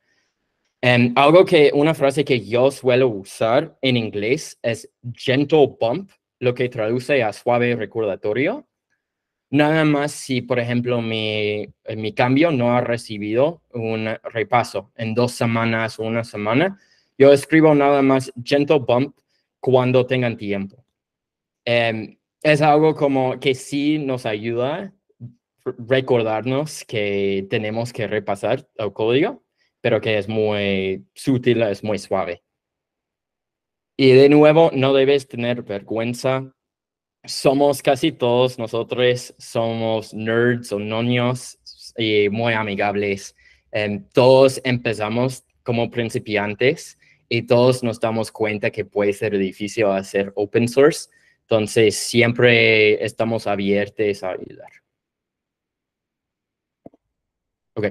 Em, algo que, una frase que yo suelo usar en inglés es gentle bump, lo que traduce a suave recordatorio Nada más si, por ejemplo, eh, mi, cambio no ha recibido un repaso en dos semanas o una semana, yo escribo nada más gentle bump cuando tengan tiempo. Em, es algo como que sí nos ayuda recordarnos que tenemos que repasar el código, pero que es muy sutil, es muy suave. Y de nuevo, no debes tener vergüenza somos casi todos nosotros, somos nerds o noños y muy amigables. Em, todos empezamos como principiantes y todos nos damos cuenta que puede ser difícil hacer open source. Entonces, siempre estamos abiertos a ayudar. Ok,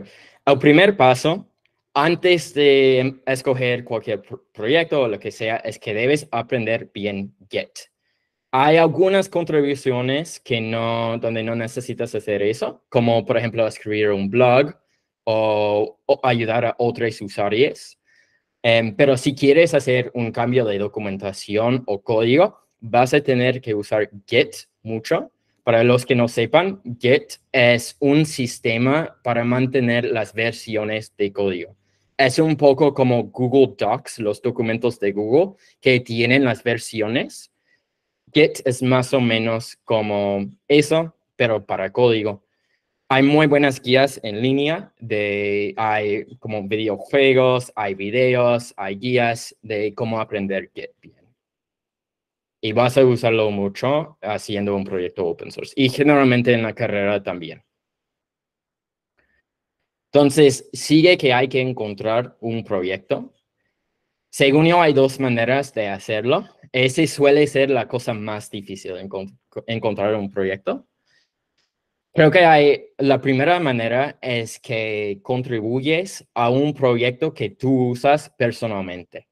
el primer paso, antes de escoger cualquier proyecto o lo que sea, es que debes aprender bien Git. Hay algunas contribuciones que no, donde no necesitas hacer eso, como por ejemplo escribir un blog o, ayudar a otros usuarios. Em, pero si quieres hacer un cambio de documentación o código, vas a tener que usar Git mucho. Para los que no sepan, Git es un sistema para mantener las versiones de código es un poco como Google Docs, los documentos de Google que tienen las versiones, Git es más o menos como eso, pero para código. Hay muy buenas guías en línea, de, hay como videojuegos, hay videos, hay guías de cómo aprender Git bien. Y vas a usarlo mucho haciendo un proyecto open source y generalmente en la carrera también. Entonces, sigue que hay que encontrar un proyecto según yo, hay dos maneras de hacerlo. Ese suele ser la cosa más difícil, de encontrar un proyecto. Creo que hay, la primera manera es que contribuyes a un proyecto que tú usas personalmente.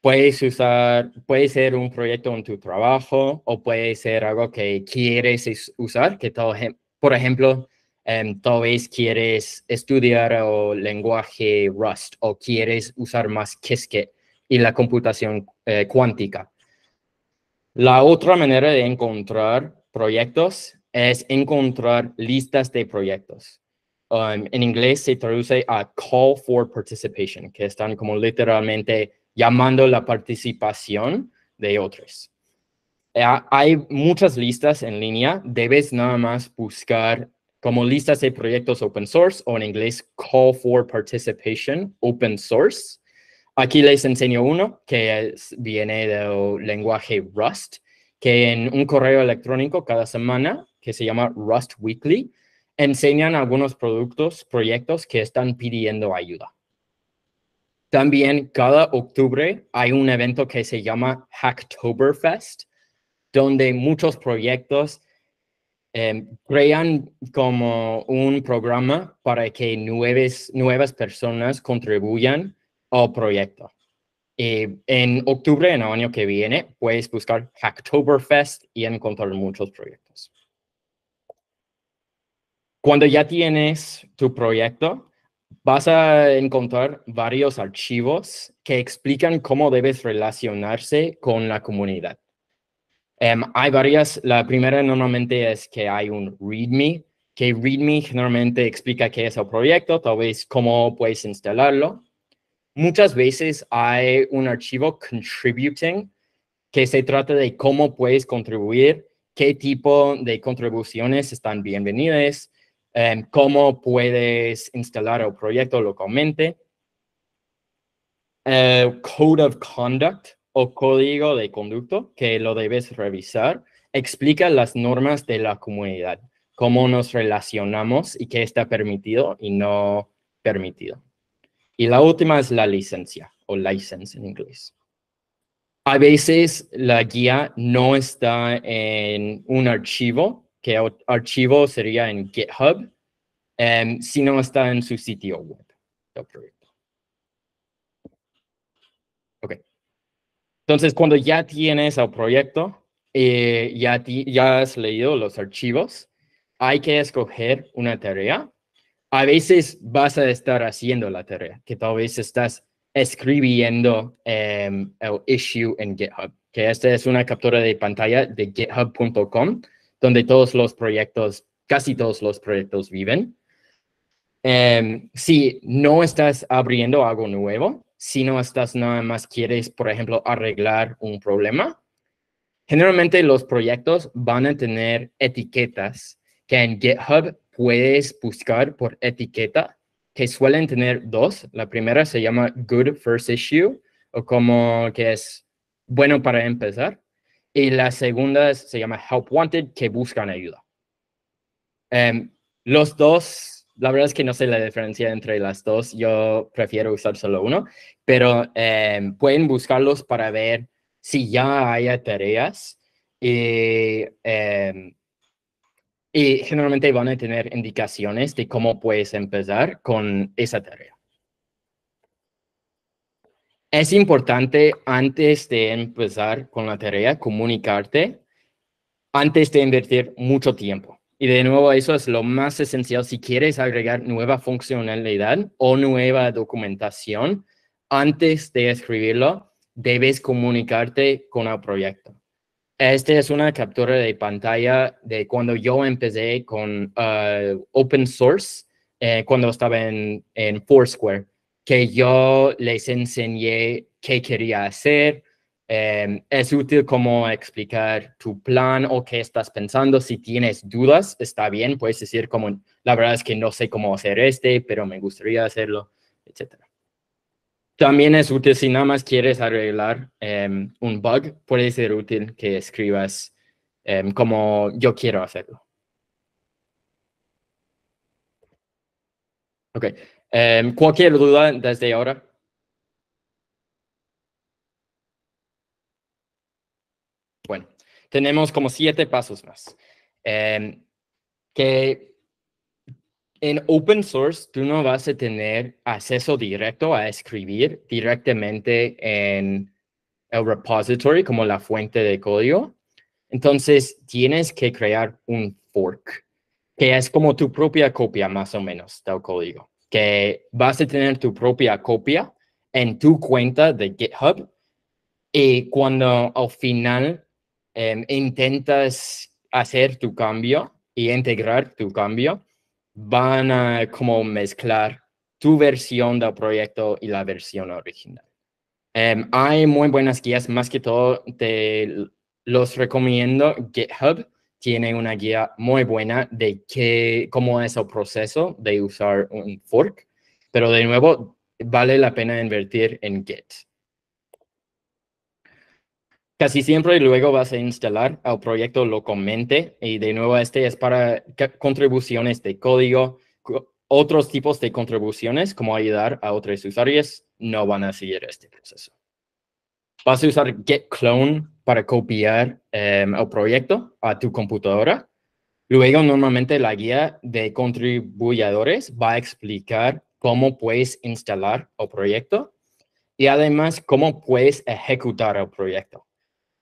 Puedes usar, puede ser un proyecto en tu trabajo o puede ser algo que quieres usar, que todo, por ejemplo, Em, tal vez quieres estudiar el lenguaje Rust o quieres usar más que y la computación eh, cuántica. La otra manera de encontrar proyectos es encontrar listas de proyectos. Um, en inglés se traduce a call for participation, que están como literalmente llamando la participación de otros. Eh, hay muchas listas en línea, debes nada más buscar como listas de proyectos open source o en inglés Call for Participation Open Source. Aquí les enseño uno que viene del lenguaje Rust, que en un correo electrónico cada semana, que se llama Rust Weekly, enseñan algunos productos, proyectos que están pidiendo ayuda. También cada octubre hay un evento que se llama Hacktoberfest, donde muchos proyectos Em, crean como un programa para que nuevas personas contribuyan al proyecto. en octubre, en el año que viene, puedes buscar Hacktoberfest y encontrar muchos proyectos. Cuando ya tienes tu proyecto, vas a encontrar varios archivos que explican cómo debes relacionarse con la comunidad. Em, hay varias. La primera normalmente es que hay un README, que README generalmente explica qué es el proyecto, tal vez cómo puedes instalarlo. Muchas veces hay un archivo contributing que se trata de cómo puedes contribuir, qué tipo de contribuciones están bienvenidas, em, cómo puedes instalar el proyecto localmente. Eh, code of Conduct, código de conducto que lo debes revisar explica las normas de la comunidad, cómo nos relacionamos y qué está permitido y no permitido. Y la última es la licencia o license en inglés. A veces la guía no está en un archivo, que archivo sería en GitHub, em, si sino está en su sitio web Entonces, cuando ya tienes el proyecto, eh, y ya, has leído los archivos, hay que escoger una tarea. A veces vas a estar haciendo la tarea, que tal vez estás escribiendo em, el issue en GitHub, que esta es una captura de pantalla de github.com, donde todos los proyectos, casi todos los proyectos viven. Em, si no estás abriendo algo nuevo, si no estás nada más quieres, por ejemplo, arreglar un problema. Generalmente los proyectos van a tener etiquetas que en GitHub puedes buscar por etiqueta, que suelen tener dos. La primera se llama Good First Issue, o como que es bueno para empezar. Y la segunda se llama Help Wanted, que buscan ayuda. Em, los dos la verdad es que no sé la diferencia entre las dos. Yo prefiero usar solo uno, pero em, pueden buscarlos para ver si ya hay tareas. Em, y generalmente van a tener indicaciones de cómo puedes empezar con esa tarea. Es importante antes de empezar con la tarea comunicarte antes de invertir mucho tiempo. Y de nuevo, eso es lo más esencial si quieres agregar nueva funcionalidad o nueva documentación. Antes de escribirlo, debes comunicarte con el proyecto. Esta es una captura de pantalla de cuando yo empecé con eh, open source, eh, cuando estaba en Foursquare, que yo les enseñé qué quería hacer, Em, es útil como explicar tu plan o qué estás pensando. Si tienes dudas, está bien. Puedes decir como, la verdad es que no sé cómo hacer este, pero me gustaría hacerlo, etc. También es útil si nada más quieres arreglar em, un bug, puede ser útil que escribas em, como yo quiero hacerlo. Ok, cualquier duda desde ahora tenemos como siete pasos más. Em, que en open source tú no vas a tener acceso directo a escribir directamente en el repository como la fuente de código. Entonces tienes que crear un fork, que es como tu propia copia más o menos del código, que vas a tener tu propia copia en tu cuenta de GitHub y cuando al final Em, intentas hacer tu cambio y integrar tu cambio, van a como mezclar tu versión del proyecto y la versión original. Em, hay muy buenas guías, más que todo te los recomiendo. GitHub tiene una guía muy buena de qué, cómo es el proceso de usar un fork, pero de nuevo vale la pena invertir en Git. Casi siempre luego vas a instalar al proyecto localmente y de nuevo este es para contribuciones de código, otros tipos de contribuciones como ayudar a otros usuarios no van a seguir este proceso. Vas a usar git clone para copiar em, el proyecto a tu computadora. Luego normalmente la guía de contribuyadores va a explicar cómo puedes instalar el proyecto y además cómo puedes ejecutar el proyecto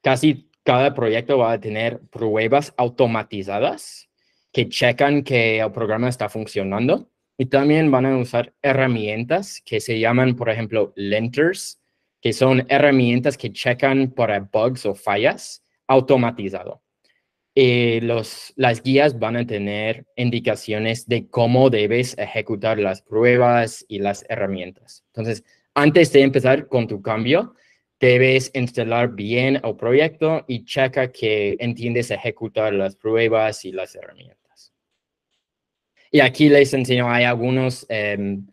casi cada proyecto va a tener pruebas automatizadas que checan que el programa está funcionando. Y también van a usar herramientas que se llaman, por ejemplo, linters, que son herramientas que checan para bugs o fallas automatizado. Eh, las guías van a tener indicaciones de cómo debes ejecutar las pruebas y las herramientas. Entonces, antes de empezar con tu cambio, Debes instalar bien el proyecto y checa que entiendes ejecutar las pruebas y las herramientas. Y aquí les enseño, hay algunos, em,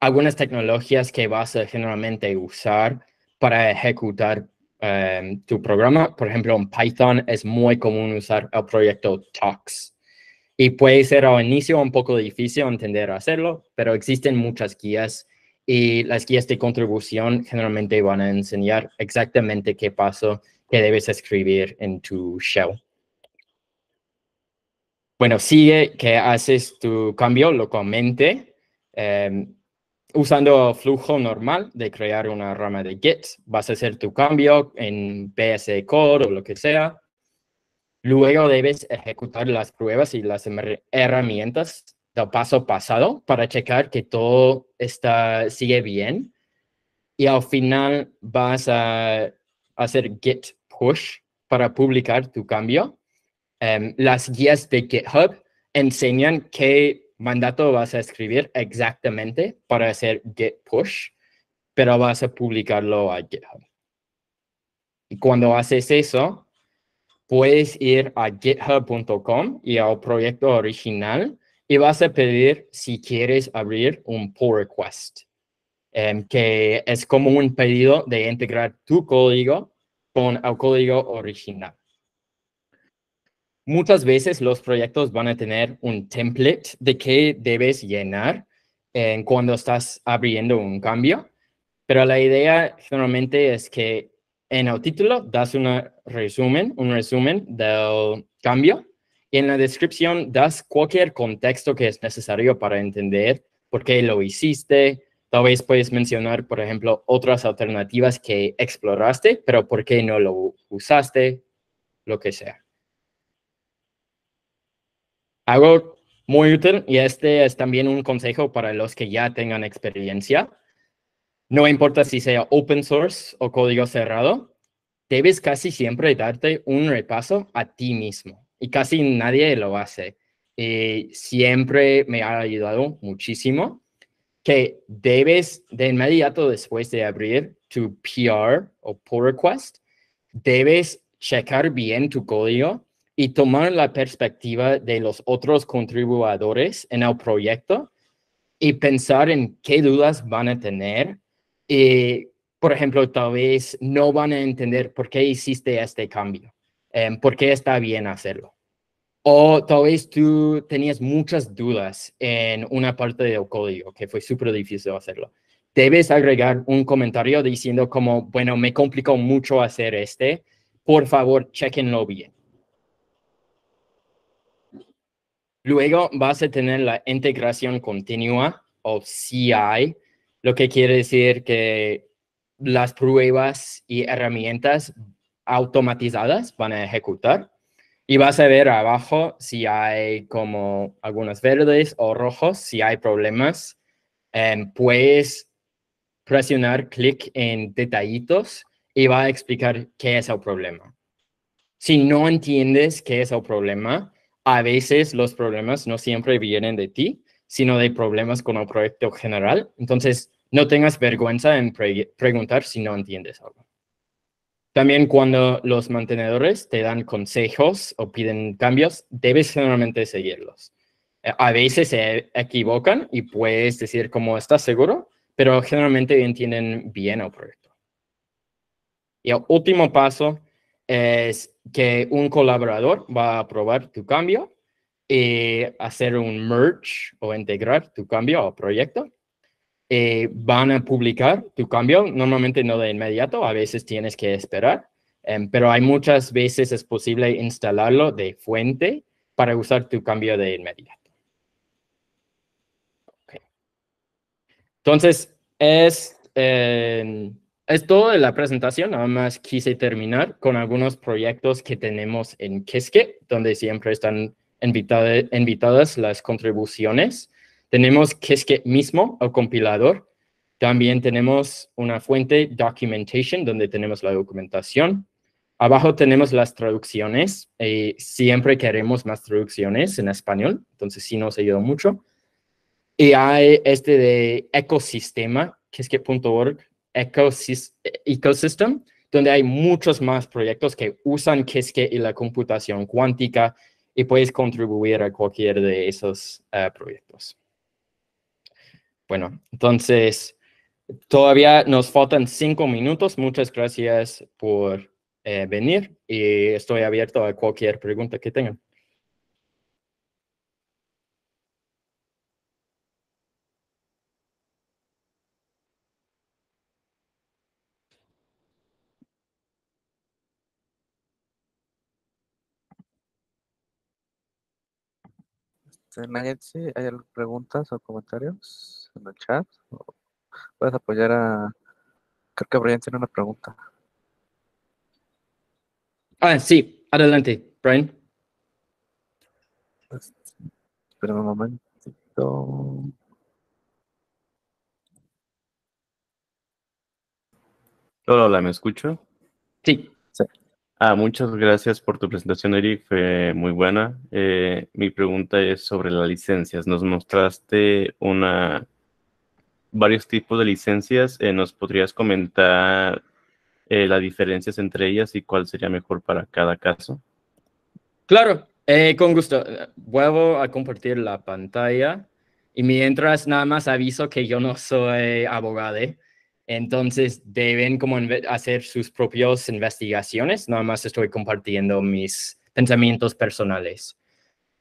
algunas tecnologías que vas a generalmente usar para ejecutar em, tu programa. Por ejemplo, en Python es muy común usar el proyecto Tox. Y puede ser al inicio un poco difícil entender hacerlo, pero existen muchas guías y las guías de contribución generalmente van a enseñar exactamente qué paso que debes escribir en tu shell. Bueno, sigue que haces tu cambio localmente eh, em, usando flujo normal de crear una rama de Git. Vas a hacer tu cambio en PS Core o lo que sea. Luego debes ejecutar las pruebas y las herramientas paso pasado para checar que todo está, sigue bien. Y al final vas a hacer git push para publicar tu cambio. Em, las guías de GitHub enseñan qué mandato vas a escribir exactamente para hacer git push, pero vas a publicarlo a GitHub. Y cuando haces eso, puedes ir a github.com y al proyecto original y vas a pedir si quieres abrir un pull request, em, que es como un pedido de integrar tu código con el código original. Muchas veces los proyectos van a tener un template de qué debes llenar cuando estás abriendo un cambio, pero la idea generalmente es que en el título das un resumen, un resumen del cambio y en la descripción das cualquier contexto que es necesario para entender por qué lo hiciste. Tal vez puedes mencionar, por ejemplo, otras alternativas que exploraste, pero por qué no lo usaste, lo que sea. Algo muy útil, y este es también un consejo para los que ya tengan experiencia. No importa si sea open source o código cerrado, debes casi siempre darte un repaso a ti mismo y casi nadie lo hace. Y siempre me ha ayudado muchísimo que debes de inmediato después de abrir tu PR o pull request, debes checar bien tu código y tomar la perspectiva de los otros contribuidores en el proyecto y pensar en qué dudas van a tener. Y, por ejemplo, tal vez no van a entender por qué hiciste este cambio. Em, por qué está bien hacerlo. O tal vez tú tenías muchas dudas en una parte del código que fue súper difícil hacerlo. Debes agregar un comentario diciendo como, bueno, me complicó mucho hacer este, por favor, chequenlo bien. Luego vas a tener la integración continua o CI, lo que quiere decir que las pruebas y herramientas automatizadas van a ejecutar y vas a ver abajo si hay como algunos verdes o rojos, si hay problemas. Em, puedes presionar clic en detallitos y va a explicar qué es el problema. Si no entiendes qué es el problema, a veces los problemas no siempre vienen de ti, sino de problemas con el proyecto general. Entonces, no tengas vergüenza en preguntar si no entiendes algo. También cuando los mantenedores te dan consejos o piden cambios, debes generalmente seguirlos. Eh, a veces se equivocan y puedes decir cómo estás seguro, pero generalmente entienden bien el proyecto. Y el último paso es que un colaborador va a aprobar tu cambio y hacer un merge o integrar tu cambio al proyecto eh, van a publicar tu cambio, normalmente no de inmediato, a veces tienes que esperar, em, pero hay muchas veces es posible instalarlo de fuente para usar tu cambio de inmediato. Entonces, es, em, es todo de la presentación, nada más quise terminar con algunos proyectos que tenemos en Qiskit, donde siempre están invitadas las contribuciones. Tenemos Qiskit mismo, el compilador. También tenemos una fuente documentation, donde tenemos la documentación. Abajo tenemos las traducciones. Eh, siempre queremos más traducciones en español, entonces sí nos ayuda mucho. Y hay este de ecosistema, Qiskit.org, ecosystem, donde hay muchos más proyectos que usan Qiskit y la computación cuántica y puedes contribuir a cualquiera de esos eh, proyectos. Bueno, entonces todavía nos faltan cinco minutos. Muchas gracias por eh, venir y estoy abierto a cualquier pregunta que tengan. Este, ¿Hay preguntas o comentarios? en el chat? ¿Puedes apoyar a... Creo que Brian tiene una pregunta. Ah, sí, adelante, Brian. Espera un momentito. Hola, hola, ¿me escucho? Sí. Ah, muchas gracias por tu presentación, Eric, fue muy buena. Eh, mi pregunta es sobre las licencias. Nos mostraste una varios tipos de licencias. Eh, ¿Nos podrías comentar eh, las diferencias entre ellas y cuál sería mejor para cada caso? Claro, eh, con gusto. Vuelvo a compartir la pantalla y mientras nada más aviso que yo no soy abogado, entonces deben como hacer sus propias investigaciones, nada más estoy compartiendo mis pensamientos personales.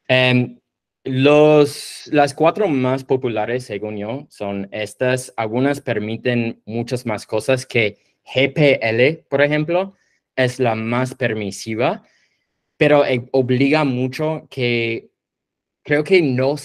Em, las cuatro más populares, según yo, son estas. Algunas permiten muchas más cosas que GPL, por ejemplo, es la más permisiva, pero eh, obliga mucho que creo que no,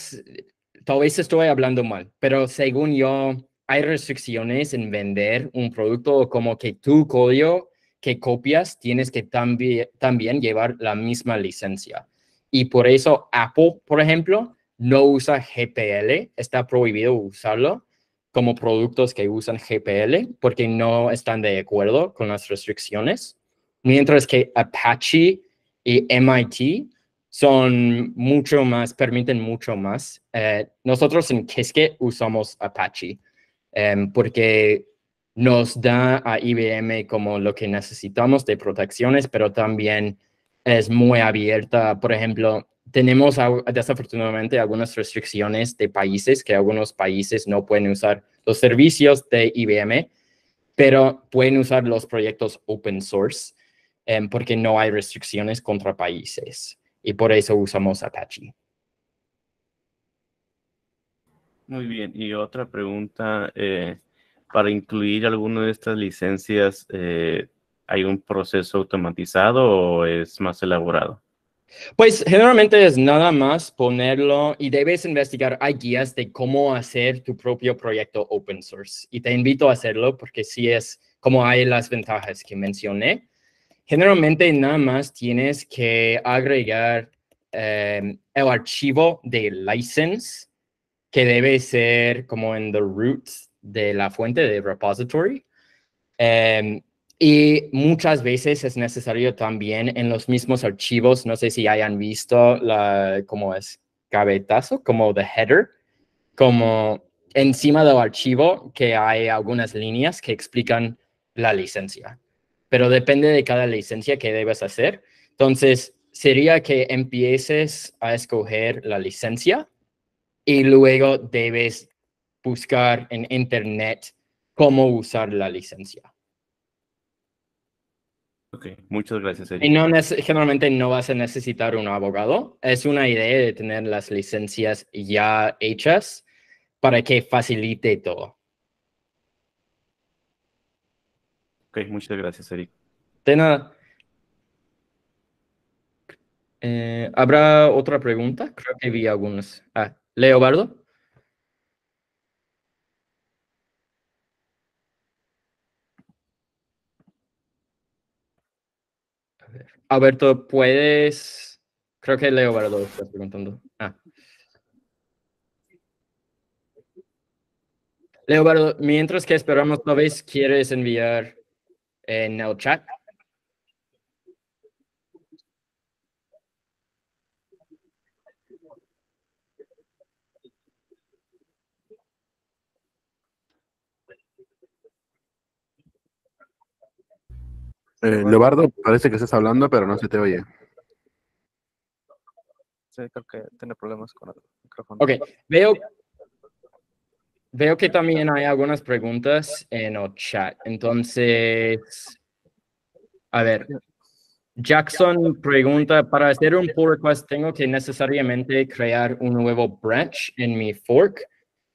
tal vez estoy hablando mal, pero según yo, hay restricciones en vender un producto como que tu código que copias tienes que también llevar la misma licencia. Y por eso Apple, por ejemplo, no usa GPL, está prohibido usarlo como productos que usan GPL porque no están de acuerdo con las restricciones. Mientras que Apache y MIT son mucho más, permiten mucho más. Eh, nosotros en Qiskit usamos Apache em, porque nos da a IBM como lo que necesitamos de protecciones, pero también es muy abierta. Por ejemplo, tenemos desafortunadamente algunas restricciones de países que algunos países no pueden usar los servicios de IBM, pero pueden usar los proyectos open source em, porque no hay restricciones contra países y por eso usamos Apache. Muy bien, y otra pregunta, eh, para incluir alguna de estas licencias, eh, hay un proceso automatizado o es más elaborado? Pues generalmente es nada más ponerlo y debes investigar. Hay guías de cómo hacer tu propio proyecto open source y te invito a hacerlo porque si es como hay las ventajas que mencioné. Generalmente nada más tienes que agregar em, el archivo de license que debe ser como en the root de la fuente de repository. Em, y muchas veces es necesario también en los mismos archivos, no sé si hayan visto la, cómo es cabetazo como the header, como encima del archivo que hay algunas líneas que explican la licencia. Pero depende de cada licencia que debes hacer. Entonces, sería que empieces a escoger la licencia y luego debes buscar en internet cómo usar la licencia. Ok, muchas gracias. Eric. Y no generalmente no vas a necesitar un abogado. Es una idea de tener las licencias ya hechas para que facilite todo. Ok, muchas gracias, Eric. Eh, ¿Habrá otra pregunta? Creo que vi algunas. Ah, Leobardo. Alberto, puedes. Creo que Leo está preguntando. Ah. Leo mientras que esperamos, ¿no vez quieres enviar en el chat Eh, Leobardo, parece que estás hablando, pero no se te oye. Sí, creo que tiene problemas con el micrófono. Ok, veo, veo que también hay algunas preguntas en el chat. Entonces, a ver, Jackson pregunta, para hacer un pull request, ¿tengo que necesariamente crear un nuevo branch en mi fork?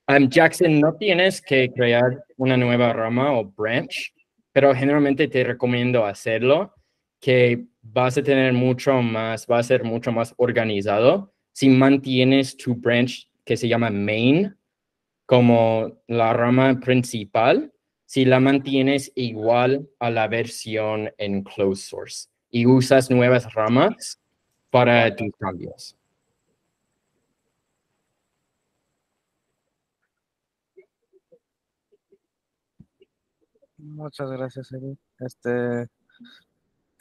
Um, Jackson, no tienes que crear una nueva rama o branch pero generalmente te recomiendo hacerlo, que vas a tener mucho más, va a ser mucho más organizado si mantienes tu branch que se llama main como la rama principal, si la mantienes igual a la versión en closed source y usas nuevas ramas para tus cambios. Muchas gracias, Eli. Este,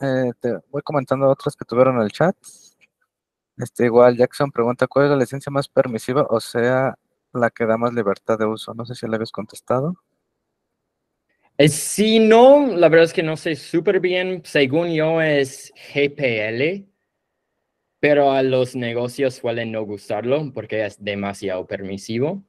eh, te voy comentando otras que tuvieron en el chat. Este, igual Jackson pregunta, ¿cuál es la licencia más permisiva? O sea, la que da más libertad de uso. No sé si le habías contestado. Si eh, sí, no, la verdad es que no sé súper bien. Según yo es GPL, pero a los negocios suelen no gustarlo porque es demasiado permisivo.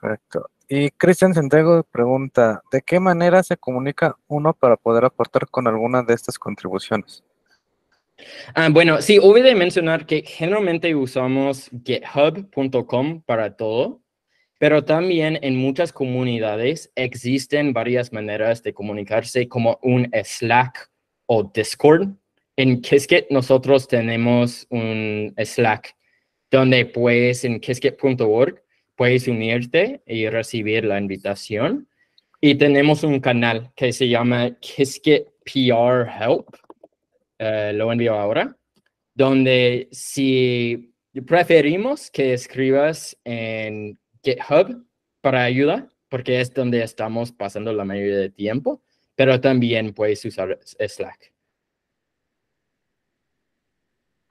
Perfecto. Y Cristian Santiago pregunta, ¿de qué manera se comunica uno para poder aportar con alguna de estas contribuciones? Ah, bueno, sí, de mencionar que generalmente usamos github.com para todo, pero también en muchas comunidades existen varias maneras de comunicarse como un Slack o Discord. En Qiskit nosotros tenemos un Slack donde puedes, en qiskit.org puedes unirte y recibir la invitación. Y tenemos un canal que se llama Qiskit PR Help, eh, lo envío ahora, donde si preferimos que escribas en GitHub para ayuda, porque es donde estamos pasando la mayoría del tiempo, pero también puedes usar Slack.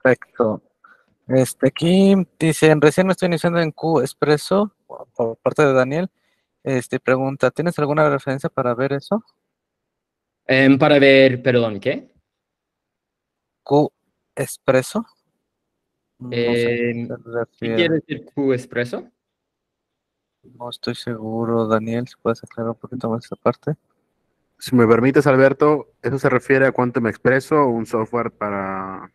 Perfecto. Este, aquí dicen, recién me estoy iniciando en Q por parte de Daniel. Este, pregunta, ¿tienes alguna referencia para ver eso? Em, para ver, perdón, ¿qué? Q Expreso. ¿Qué em, quiere decir Q No estoy seguro, Daniel, si puedes aclarar un poquito más esa parte. Si me permites, Alberto, ¿eso se refiere a cuánto me Expreso, un software para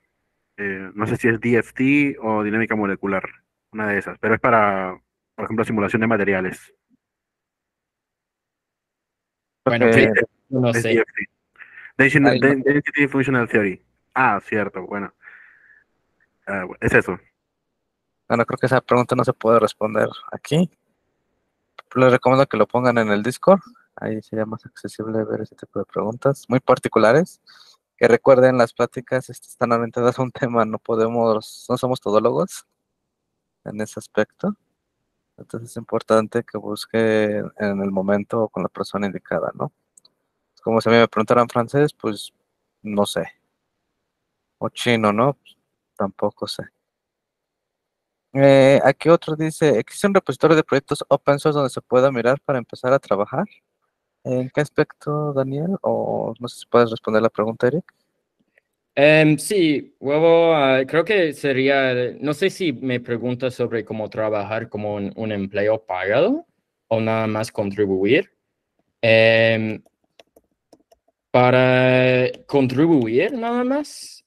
eh, no sé si es DFT o dinámica molecular, una de esas, pero es para, por ejemplo, simulación de materiales. Bueno, no sé. DFT. Density, Functional Theory. Ah, cierto, ah, bueno. es eso. Bueno, creo que esa pregunta no se puede responder aquí. Les recomiendo que lo pongan en el Discord. Ahí sería más accesible ver ese tipo de preguntas muy particulares que recuerden, las pláticas este, están alentadas a un tema, no podemos, no somos todólogos en ese aspecto. Entonces es importante que busque en el momento con la persona indicada, ¿no? Como si a mí me preguntaran francés, pues no sé. O chino, ¿no? Pues, tampoco sé. Eh, aquí otro dice, ¿existe un repositorio de proyectos open source donde se pueda mirar para empezar a trabajar? ¿En qué aspecto, Daniel? O no sé si puedes responder la pregunta, Eric. Em, sí, huevo, ah, creo que sería, no sé si me preguntas sobre cómo trabajar como un, empleo pagado o nada más contribuir. Em, para contribuir nada más,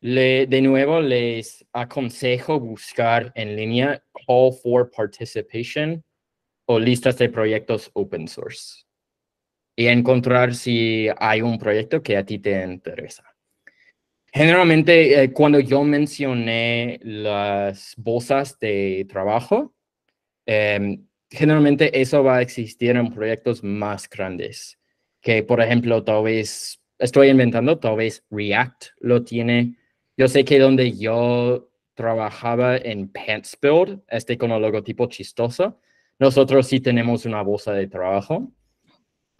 le, de nuevo les aconsejo buscar en línea Call for Participation o listas de proyectos open source y encontrar si hay un proyecto que a ti te interesa. Generalmente, eh, cuando yo mencioné las bolsas de trabajo, em, generalmente eso va a existir en proyectos más grandes, que por ejemplo, tal vez, estoy inventando, tal vez React lo tiene. Yo sé que donde yo trabajaba en Build, este con el logotipo chistoso, nosotros sí tenemos una bolsa de trabajo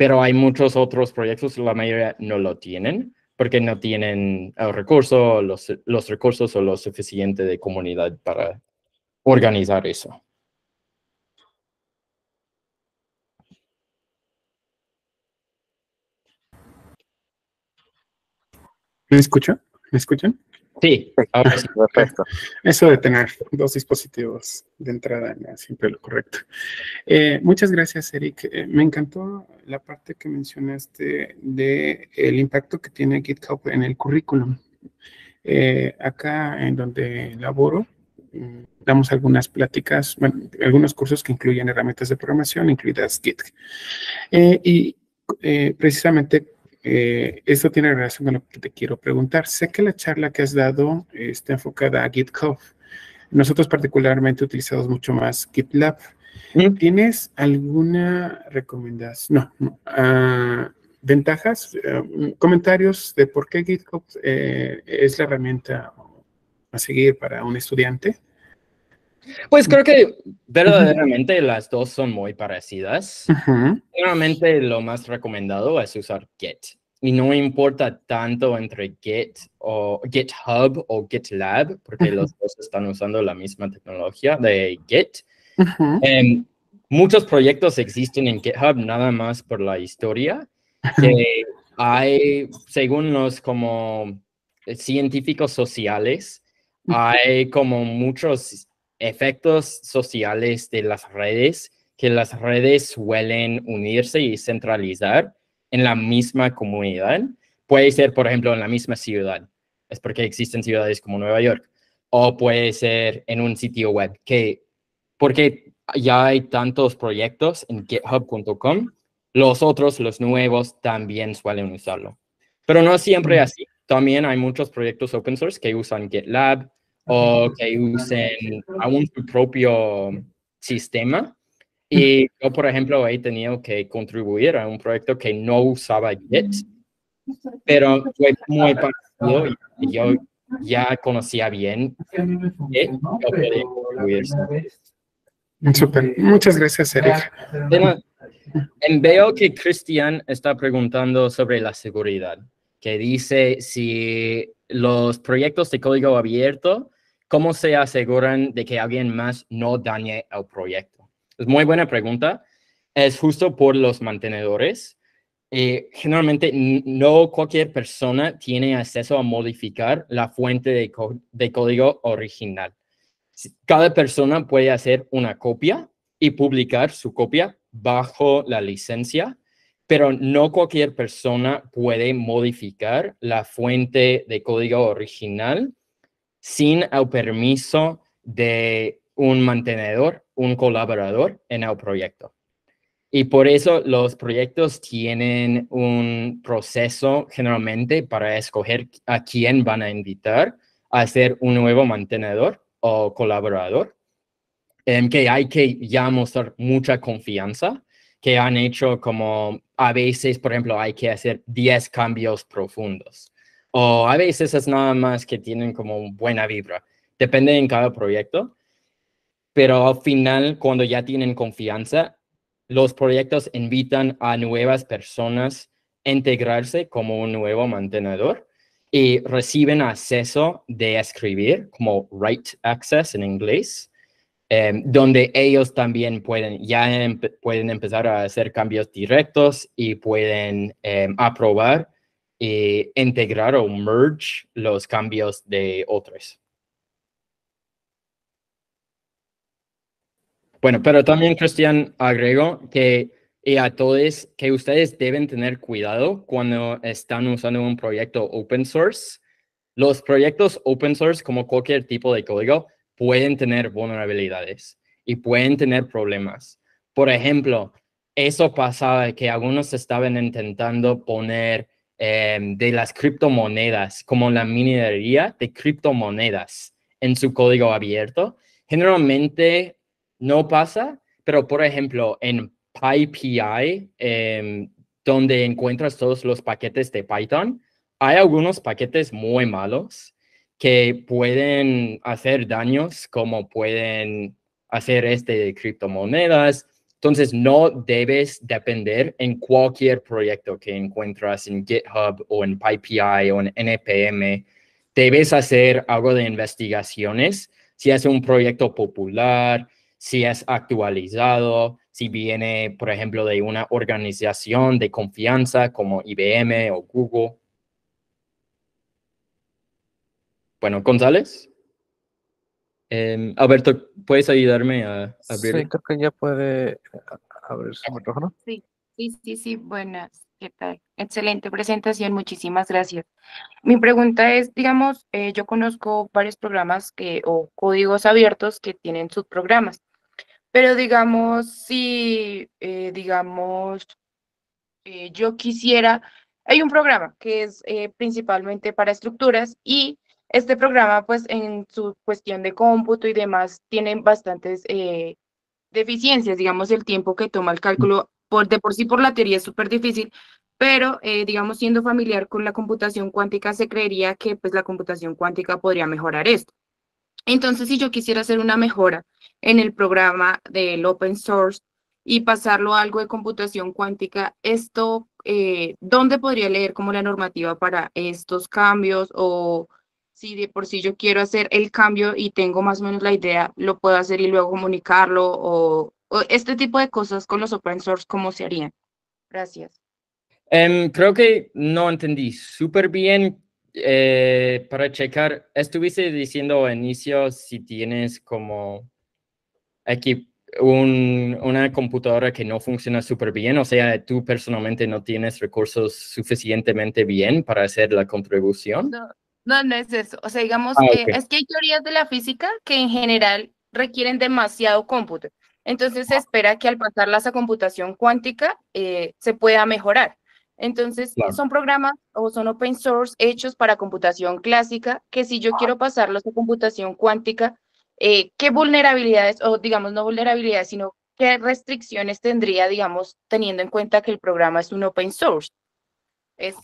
pero hay muchos otros proyectos, la mayoría no lo tienen porque no tienen el recurso, los, los recursos o lo suficiente de comunidad para organizar eso. ¿Me escuchan? ¿Me escuchan? Sí, ahora Perfecto. Eso de tener dos dispositivos de entrada siempre lo correcto. Eh, muchas gracias, Eric. Eh, me encantó la parte que mencionaste de el impacto que tiene GitHub en el currículum. Eh, acá en donde laboro, mm, damos algunas pláticas, bueno, algunos cursos que incluyen herramientas de programación, incluidas Git. y precisamente eh, esto tiene relación con lo que te quiero preguntar. Sé que la charla que has dado eh, está enfocada a GitHub. Nosotros particularmente utilizamos mucho más GitLab. Mm. ¿Tienes alguna recomendación? No, ah, ventajas, eh, comentarios de por qué GitHub eh, es la herramienta a seguir para un estudiante. Pues creo que verdaderamente las dos son muy parecidas. Uh lo más recomendado es usar Git. Y no importa tanto entre Git o GitHub o GitLab, porque los dos están usando la misma tecnología de Git. Em, muchos proyectos existen en GitHub nada más por la historia. hay, según los como científicos sociales, hay como muchos efectos sociales de las redes, que las redes suelen unirse y centralizar en la misma comunidad. Puede ser, por ejemplo, en la misma ciudad. Es porque existen ciudades como Nueva York. O puede ser en un sitio web, que porque ya hay tantos proyectos en github.com, los otros, los nuevos, también suelen usarlo. Pero no siempre así. También hay muchos proyectos open source que usan GitLab, o que usen su propio sistema. Y yo, por ejemplo, he tenido que contribuir a un proyecto que no usaba Git, pero fue muy parecido y yo ya conocía bien Super. Muchas gracias, Eric. Veo que Cristian está preguntando sobre la seguridad, que dice si los proyectos de código abierto ¿Cómo se aseguran de que alguien más no dañe el proyecto? Es muy buena pregunta. Es justo por los mantenedores. Eh, generalmente no cualquier persona tiene acceso a modificar la fuente de, de código original. Cada persona puede hacer una copia y publicar su copia bajo la licencia pero no cualquier persona puede modificar la fuente de código original sin el permiso de un mantenedor, un colaborador en el proyecto. Y por eso los proyectos tienen un proceso generalmente para escoger a quién van a invitar a ser un nuevo mantenedor o colaborador, en que hay que ya mostrar mucha confianza, que han hecho como a veces, por ejemplo, hay que hacer 10 cambios profundos o a veces es nada más que tienen como buena vibra. Depende en cada proyecto, pero al final, cuando ya tienen confianza, los proyectos invitan a nuevas personas a integrarse como un nuevo mantenedor y reciben acceso de escribir, como write access en inglés, em, donde ellos también pueden, ya em, pueden empezar a hacer cambios directos y pueden em, aprobar eh, integrar o merge los cambios de otros. Bueno, pero también, Cristian, agrego que y eh, a todos que ustedes deben tener cuidado cuando están usando un proyecto open source. Los proyectos open source, como cualquier tipo de código, pueden tener vulnerabilidades y pueden tener problemas. Por ejemplo, eso pasaba que algunos estaban intentando poner Em, de las criptomonedas, como la minería de criptomonedas en su código abierto. Generalmente no pasa, pero por ejemplo en PyPI, em, donde encuentras todos los paquetes de Python, hay algunos paquetes muy malos que pueden hacer daños, como pueden hacer este de criptomonedas, entonces, no debes depender en cualquier proyecto que encuentras en GitHub o en PyPI o en NPM. Debes hacer algo de investigaciones. Si es un proyecto popular, si es actualizado, si viene, por ejemplo, de una organización de confianza como IBM o Google. Bueno, González. Em, Alberto, ¿puedes ayudarme a abrir? Sí, creo que ya puede eh, abrir su micrófono. Sí, sí, sí, sí, buenas. ¿Qué tal? Excelente presentación, muchísimas gracias. Mi pregunta es, digamos, eh, yo conozco varios programas que, o códigos abiertos que tienen sus programas, pero digamos, si, eh, digamos, yo quisiera, hay un programa que es principalmente para estructuras y este programa, pues en su cuestión de cómputo y demás, tiene bastantes eh, deficiencias, digamos, el tiempo que toma el cálculo, por, de por sí por la teoría es súper difícil, pero eh, digamos, siendo familiar con la computación cuántica, se creería que pues la computación cuántica podría mejorar esto. Entonces, si yo quisiera hacer una mejora en el programa del open source y pasarlo a algo de computación cuántica, esto, eh, ¿dónde podría leer como la normativa para estos cambios o si de por sí yo quiero hacer el cambio y tengo más o menos la idea, lo puedo hacer y luego comunicarlo o, este tipo de cosas con los open source, ¿cómo se haría? Gracias. Em, creo que no entendí súper bien. Eh, para checar, estuviste diciendo al inicio si tienes como aquí una computadora que no funciona súper bien, o sea, tú personalmente no tienes recursos suficientemente bien para hacer la contribución. No, no, no es eso. O sea, digamos, ah, eh, es que hay teorías de la física que en general requieren demasiado cómputo. Entonces se ah. espera que al pasarlas a computación cuántica eh, se pueda mejorar. Entonces son programas o son open source hechos para computación clásica que si yo ah. quiero pasarlos a computación cuántica, eh, ¿qué vulnerabilidades o digamos no vulnerabilidades, sino qué restricciones tendría, digamos, teniendo en cuenta que el programa es un open source?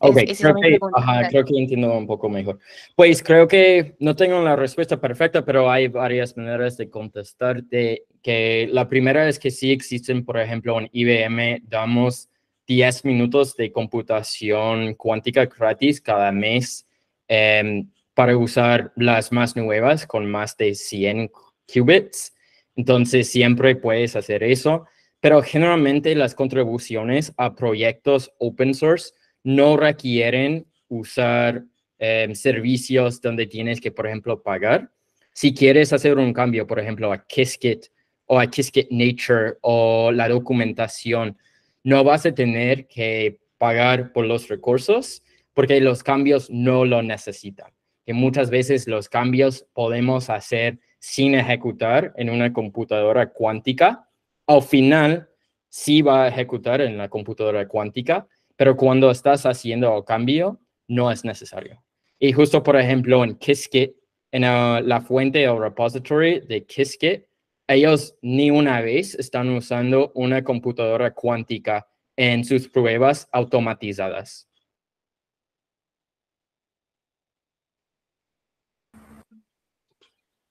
Ok, creo, que, entiendo un poco mejor. Pues creo que no tengo la respuesta perfecta, pero hay varias maneras de contestarte. Que la primera es que sí existen, por ejemplo, en IBM damos 10 minutos de computación cuántica gratis cada mes em, para usar las más nuevas con más de 100 qubits. Entonces siempre puedes hacer eso, pero generalmente las contribuciones a proyectos open source no requieren usar em, servicios donde tienes que, por ejemplo, pagar. Si quieres hacer un cambio, por ejemplo, a Qiskit o a Qiskit Nature o la documentación, no vas a tener que pagar por los recursos porque los cambios no lo necesitan. Que muchas veces los cambios podemos hacer sin ejecutar en una computadora cuántica. Al final, sí va a ejecutar en la computadora cuántica, pero cuando estás haciendo cambio, no es necesario. Y justo, por ejemplo, en Qiskit, en uh, la fuente o repository de Qiskit, ellos ni una vez están usando una computadora cuántica en sus pruebas automatizadas.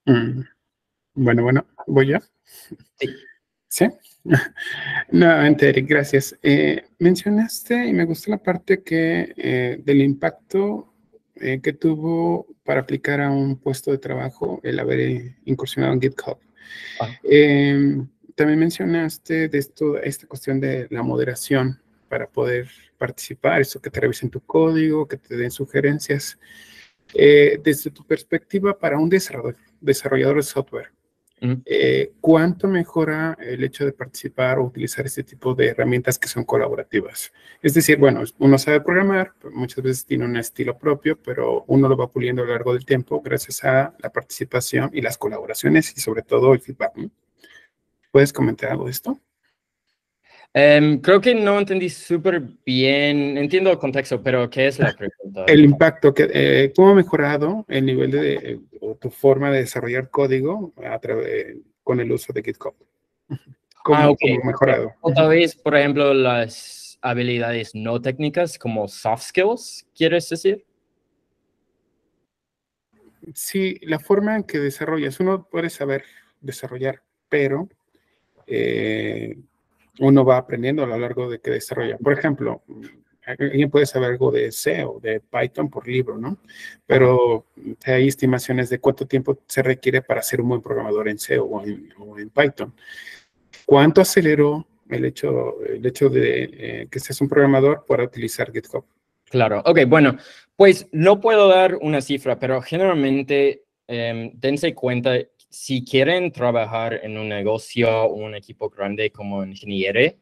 Mm. Bueno, bueno, voy ya. ¿Sí? Nuevamente, Eric, gracias. Eh, mencionaste y me gustó la parte que eh, del impacto eh, que tuvo para aplicar a un puesto de trabajo el haber incursionado en GitHub. Ah. Em, también mencionaste de esta cuestión de la moderación para poder participar, eso que te revisen tu código, que te den sugerencias. desde tu perspectiva, para un desarrollador de software, eh, ¿Cuánto mejora el hecho de participar o utilizar este tipo de herramientas que son colaborativas? Es decir, bueno, uno sabe programar, muchas veces tiene un estilo propio, pero uno lo va puliendo a lo largo del tiempo gracias a la participación y las colaboraciones y sobre todo el feedback. ¿Puedes comentar algo de esto? Em, creo que no entendí súper bien, entiendo el contexto, pero ¿qué es la pregunta? El impacto, que, eh, ¿cómo ha mejorado el nivel de, eh, tu forma de desarrollar código con el uso de GitHub? Ah, ¿Cómo, ha mejorado? Otra vez, por ejemplo, las habilidades no técnicas como soft skills, ¿quieres decir? Sí, la forma en que desarrollas, uno puede saber desarrollar, pero... Eh, uno va aprendiendo a lo largo de que desarrolla. Por ejemplo, alguien puede saber algo de SEO, de Python por libro, ¿no? Pero hay estimaciones de cuánto tiempo se requiere para ser un buen programador en SEO o en, Python. ¿Cuánto aceleró el hecho, el hecho de eh, que seas un programador para utilizar GitHub? Claro, ok, bueno, pues no puedo dar una cifra, pero generalmente eh, dense cuenta si quieren trabajar en un negocio un equipo grande como ingeniero,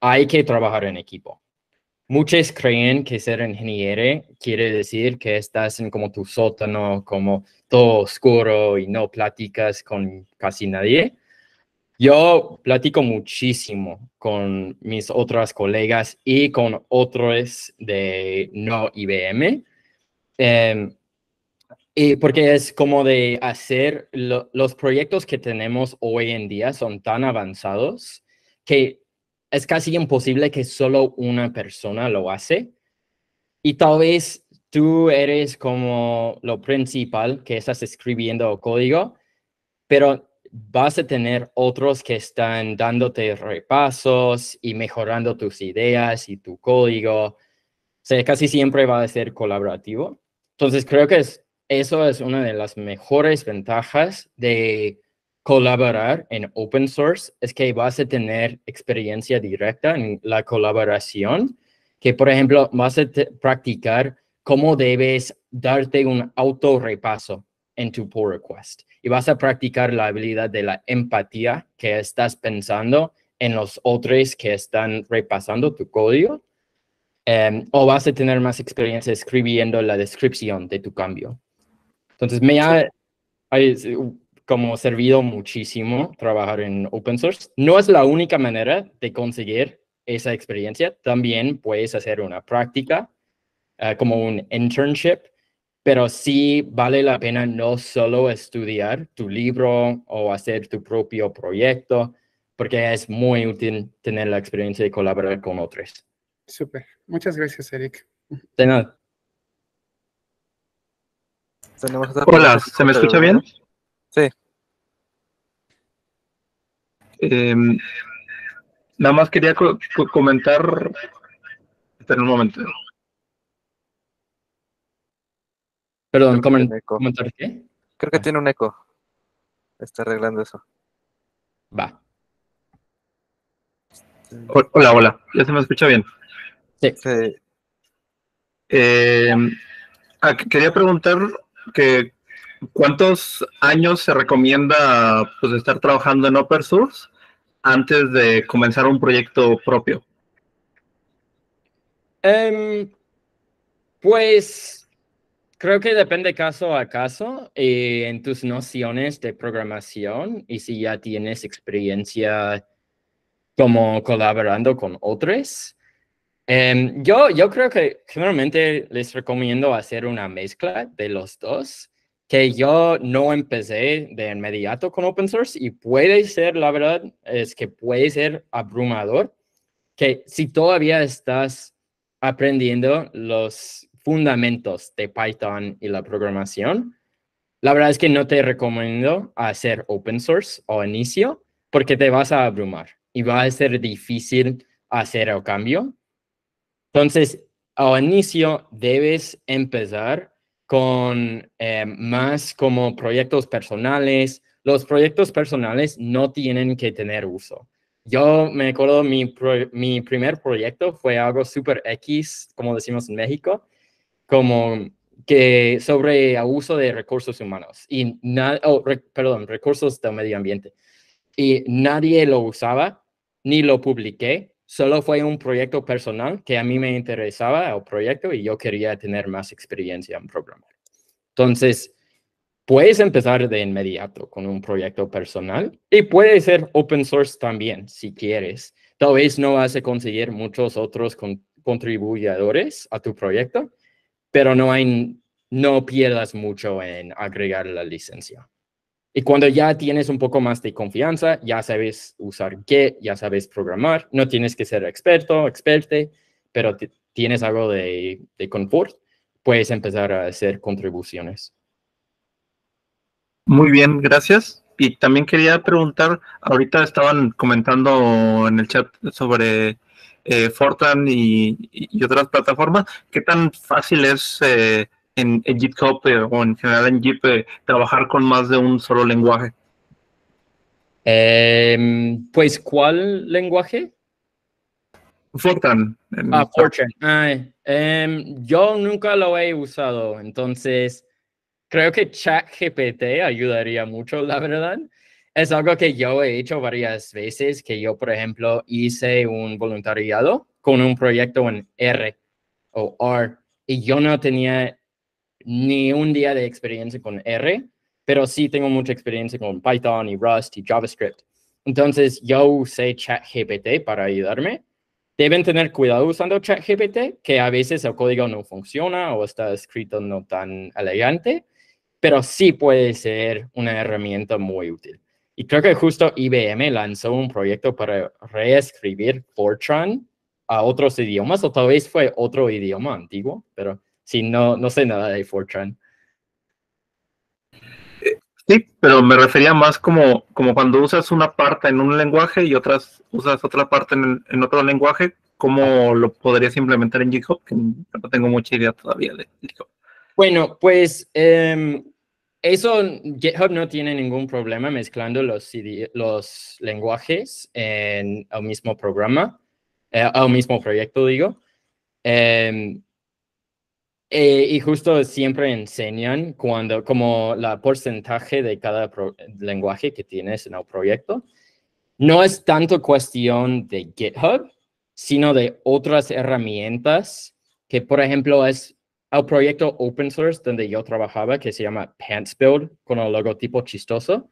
hay que trabajar en equipo. Muchos creen que ser ingeniero quiere decir que estás en como tu sótano, como todo oscuro y no platicas con casi nadie. Yo platico muchísimo con mis otras colegas y con otros de no IBM. Em, y eh, porque es como de hacer los proyectos que tenemos hoy en día son tan avanzados que es casi imposible que solo una persona lo hace. Y tal vez tú eres como lo principal que estás escribiendo código, pero vas a tener otros que están dándote repasos y mejorando tus ideas y tu código. O casi siempre va a ser colaborativo. Entonces creo que es eso es una de las mejores ventajas de colaborar en open source, es que vas a tener experiencia directa en la colaboración, que por ejemplo vas a practicar cómo debes darte un autorrepaso en tu pull request y vas a practicar la habilidad de la empatía que estás pensando en los otros que están repasando tu código em, o vas a tener más experiencia escribiendo la descripción de tu cambio. Entonces me ha como servido muchísimo trabajar en open source. No es la única manera de conseguir esa experiencia. También puedes hacer una práctica eh, como un internship, pero sí vale la pena no solo estudiar tu libro o hacer tu propio proyecto, porque es muy útil tener la experiencia de colaborar con otros. Súper. Muchas gracias, Eric. De nada. Hola, ¿se me escucha bien? Sí. Em, nada más quería comentar. En un momento. Perdón, comentar Creo que ah. tiene un eco. Está arreglando eso. Va. Hola, hola. ¿Ya se me escucha bien? Sí. sí. Em, ah, quería preguntar ¿cuántos años se recomienda pues, estar trabajando en Open Source antes de comenzar un proyecto propio? Em, pues creo que depende caso a caso eh, en tus nociones de programación y si ya tienes experiencia como colaborando con otros. Em, yo, yo creo que generalmente les recomiendo hacer una mezcla de los dos, que yo no empecé de inmediato con open source y puede ser, la verdad, es que puede ser abrumador, que si todavía estás aprendiendo los fundamentos de Python y la programación, la verdad es que no te recomiendo hacer open source o inicio porque te vas a abrumar y va a ser difícil hacer el cambio entonces, al inicio debes empezar con eh, más como proyectos personales. Los proyectos personales no tienen que tener uso. Yo me acuerdo, mi, mi primer proyecto fue algo super X, como decimos en México, como que sobre abuso de recursos humanos y nada, oh, perdón, recursos del medio ambiente. Y nadie lo usaba, ni lo publiqué, Solo fue un proyecto personal que a mí me interesaba el proyecto y yo quería tener más experiencia en programar. Entonces, puedes empezar de inmediato con un proyecto personal y puede ser open source también, si quieres. Tal vez no vas a conseguir muchos otros con a tu proyecto, pero no, hay, no pierdas mucho en agregar la licencia. Y cuando ya tienes un poco más de confianza, ya sabes usar qué, ya sabes programar, no tienes que ser experto, experte, pero tienes algo de, confort, puedes empezar a hacer contribuciones. Muy bien, gracias. Y también quería preguntar, ahorita estaban comentando en el chat sobre eh, Fortran y, otras plataformas, ¿qué tan fácil es... Eh, en, GitHub eh, o en general en Github eh, trabajar con más de un solo lenguaje? Em, pues, ¿cuál lenguaje? Fortran. Ah, Fortran. Em, yo nunca lo he usado, entonces creo que ChatGPT ayudaría mucho, la verdad. Es algo que yo he hecho varias veces, que yo, por ejemplo, hice un voluntariado con un proyecto en R o R, y yo no tenía ni un día de experiencia con R, pero sí tengo mucha experiencia con Python y Rust y JavaScript. Entonces yo usé ChatGPT para ayudarme. Deben tener cuidado usando ChatGPT, que a veces el código no funciona o está escrito no tan elegante, pero sí puede ser una herramienta muy útil. Y creo que justo IBM lanzó un proyecto para reescribir Fortran a otros idiomas, o tal vez fue otro idioma antiguo, pero si no, no sé nada de Fortran. Sí, pero me refería más como, como cuando usas una parte en un lenguaje y otras usas otra parte en, otro lenguaje, ¿cómo lo podrías implementar en GitHub? Que no tengo mucha idea todavía de GitHub. Bueno, pues em, eso GitHub no tiene ningún problema mezclando los, los lenguajes en el mismo programa, eh, al mismo proyecto, digo. Em, eh, y justo siempre enseñan cuando, como la porcentaje de cada lenguaje que tienes en el proyecto. No es tanto cuestión de GitHub, sino de otras herramientas que, por ejemplo, es el proyecto open source donde yo trabajaba que se llama Pants Build con el logotipo chistoso.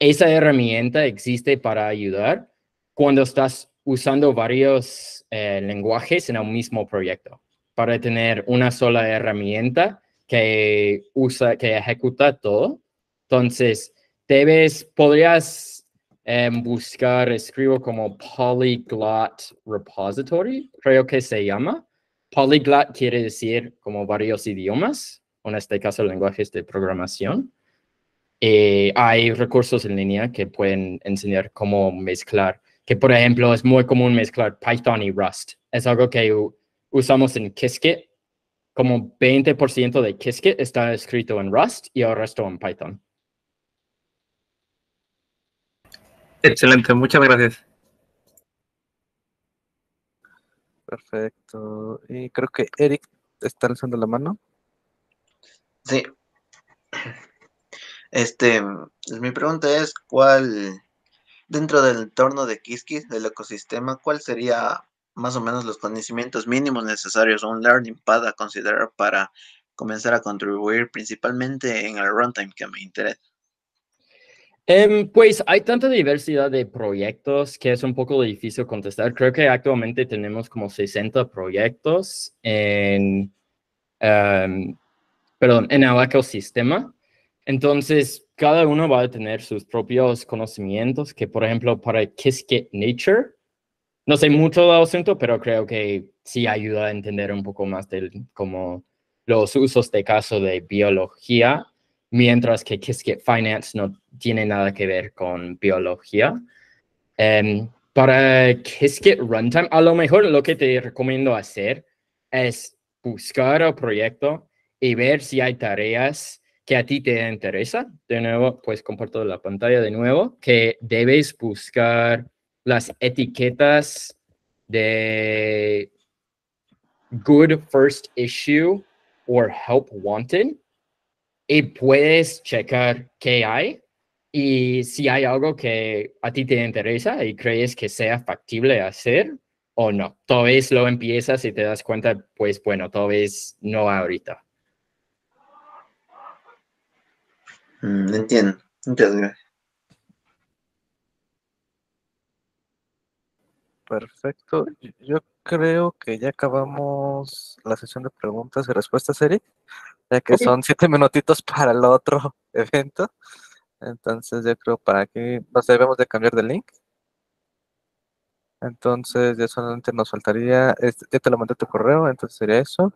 Esa herramienta existe para ayudar cuando estás usando varios eh, lenguajes en el mismo proyecto para tener una sola herramienta que usa, que ejecuta todo. Entonces, debes, podrías em, buscar, escribo como polyglot repository, creo que se llama. Polyglot quiere decir como varios idiomas, en este caso lenguajes de programación. Eh, hay recursos en línea que pueden enseñar cómo mezclar, que por ejemplo es muy común mezclar Python y Rust. Es algo que usamos en Qiskit. Como 20% de Qiskit está escrito en Rust y el resto en Python. Excelente, muchas gracias. Perfecto. Y creo que Eric está alzando la mano. Sí. Este, mi pregunta es, ¿cuál, dentro del entorno de Kiski, del ecosistema, cuál sería más o menos los conocimientos mínimos necesarios o un learning pad a considerar para comenzar a contribuir principalmente en el runtime que me interesa? Em, pues hay tanta diversidad de proyectos que es un poco difícil contestar. Creo que actualmente tenemos como 60 proyectos en, em, perdón, en el ecosistema. Entonces, cada uno va a tener sus propios conocimientos, que por ejemplo para Qiskit Nature, no sé mucho del asunto, pero creo que sí ayuda a entender un poco más de cómo los usos de caso de biología, mientras que Qiskit Finance no tiene nada que ver con biología. Em, para Qiskit Runtime, a lo mejor lo que te recomiendo hacer es buscar el proyecto y ver si hay tareas que a ti te interesan. De nuevo, pues comparto la pantalla de nuevo, que debes buscar las etiquetas de good first issue or help wanted y puedes checar qué hay y si hay algo que a ti te interesa y crees que sea factible hacer o no. Tal vez lo empiezas y te das cuenta, pues bueno, tal vez no ahorita. Mm, entiendo. Muchas gracias. Perfecto. Yo creo que ya acabamos la sesión de preguntas y respuestas, Eric, ya que son siete minutitos para el otro evento. Entonces yo creo para aquí nos debemos de cambiar de link. Entonces ya solamente nos faltaría, este, ya te lo mandé tu correo, entonces sería eso.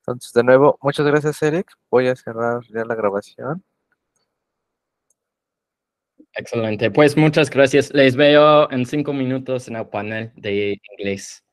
Entonces de nuevo, muchas gracias Eric. Voy a cerrar ya la grabación. Excelente. Pues muchas gracias. Les veo en cinco minutos en el panel de inglés.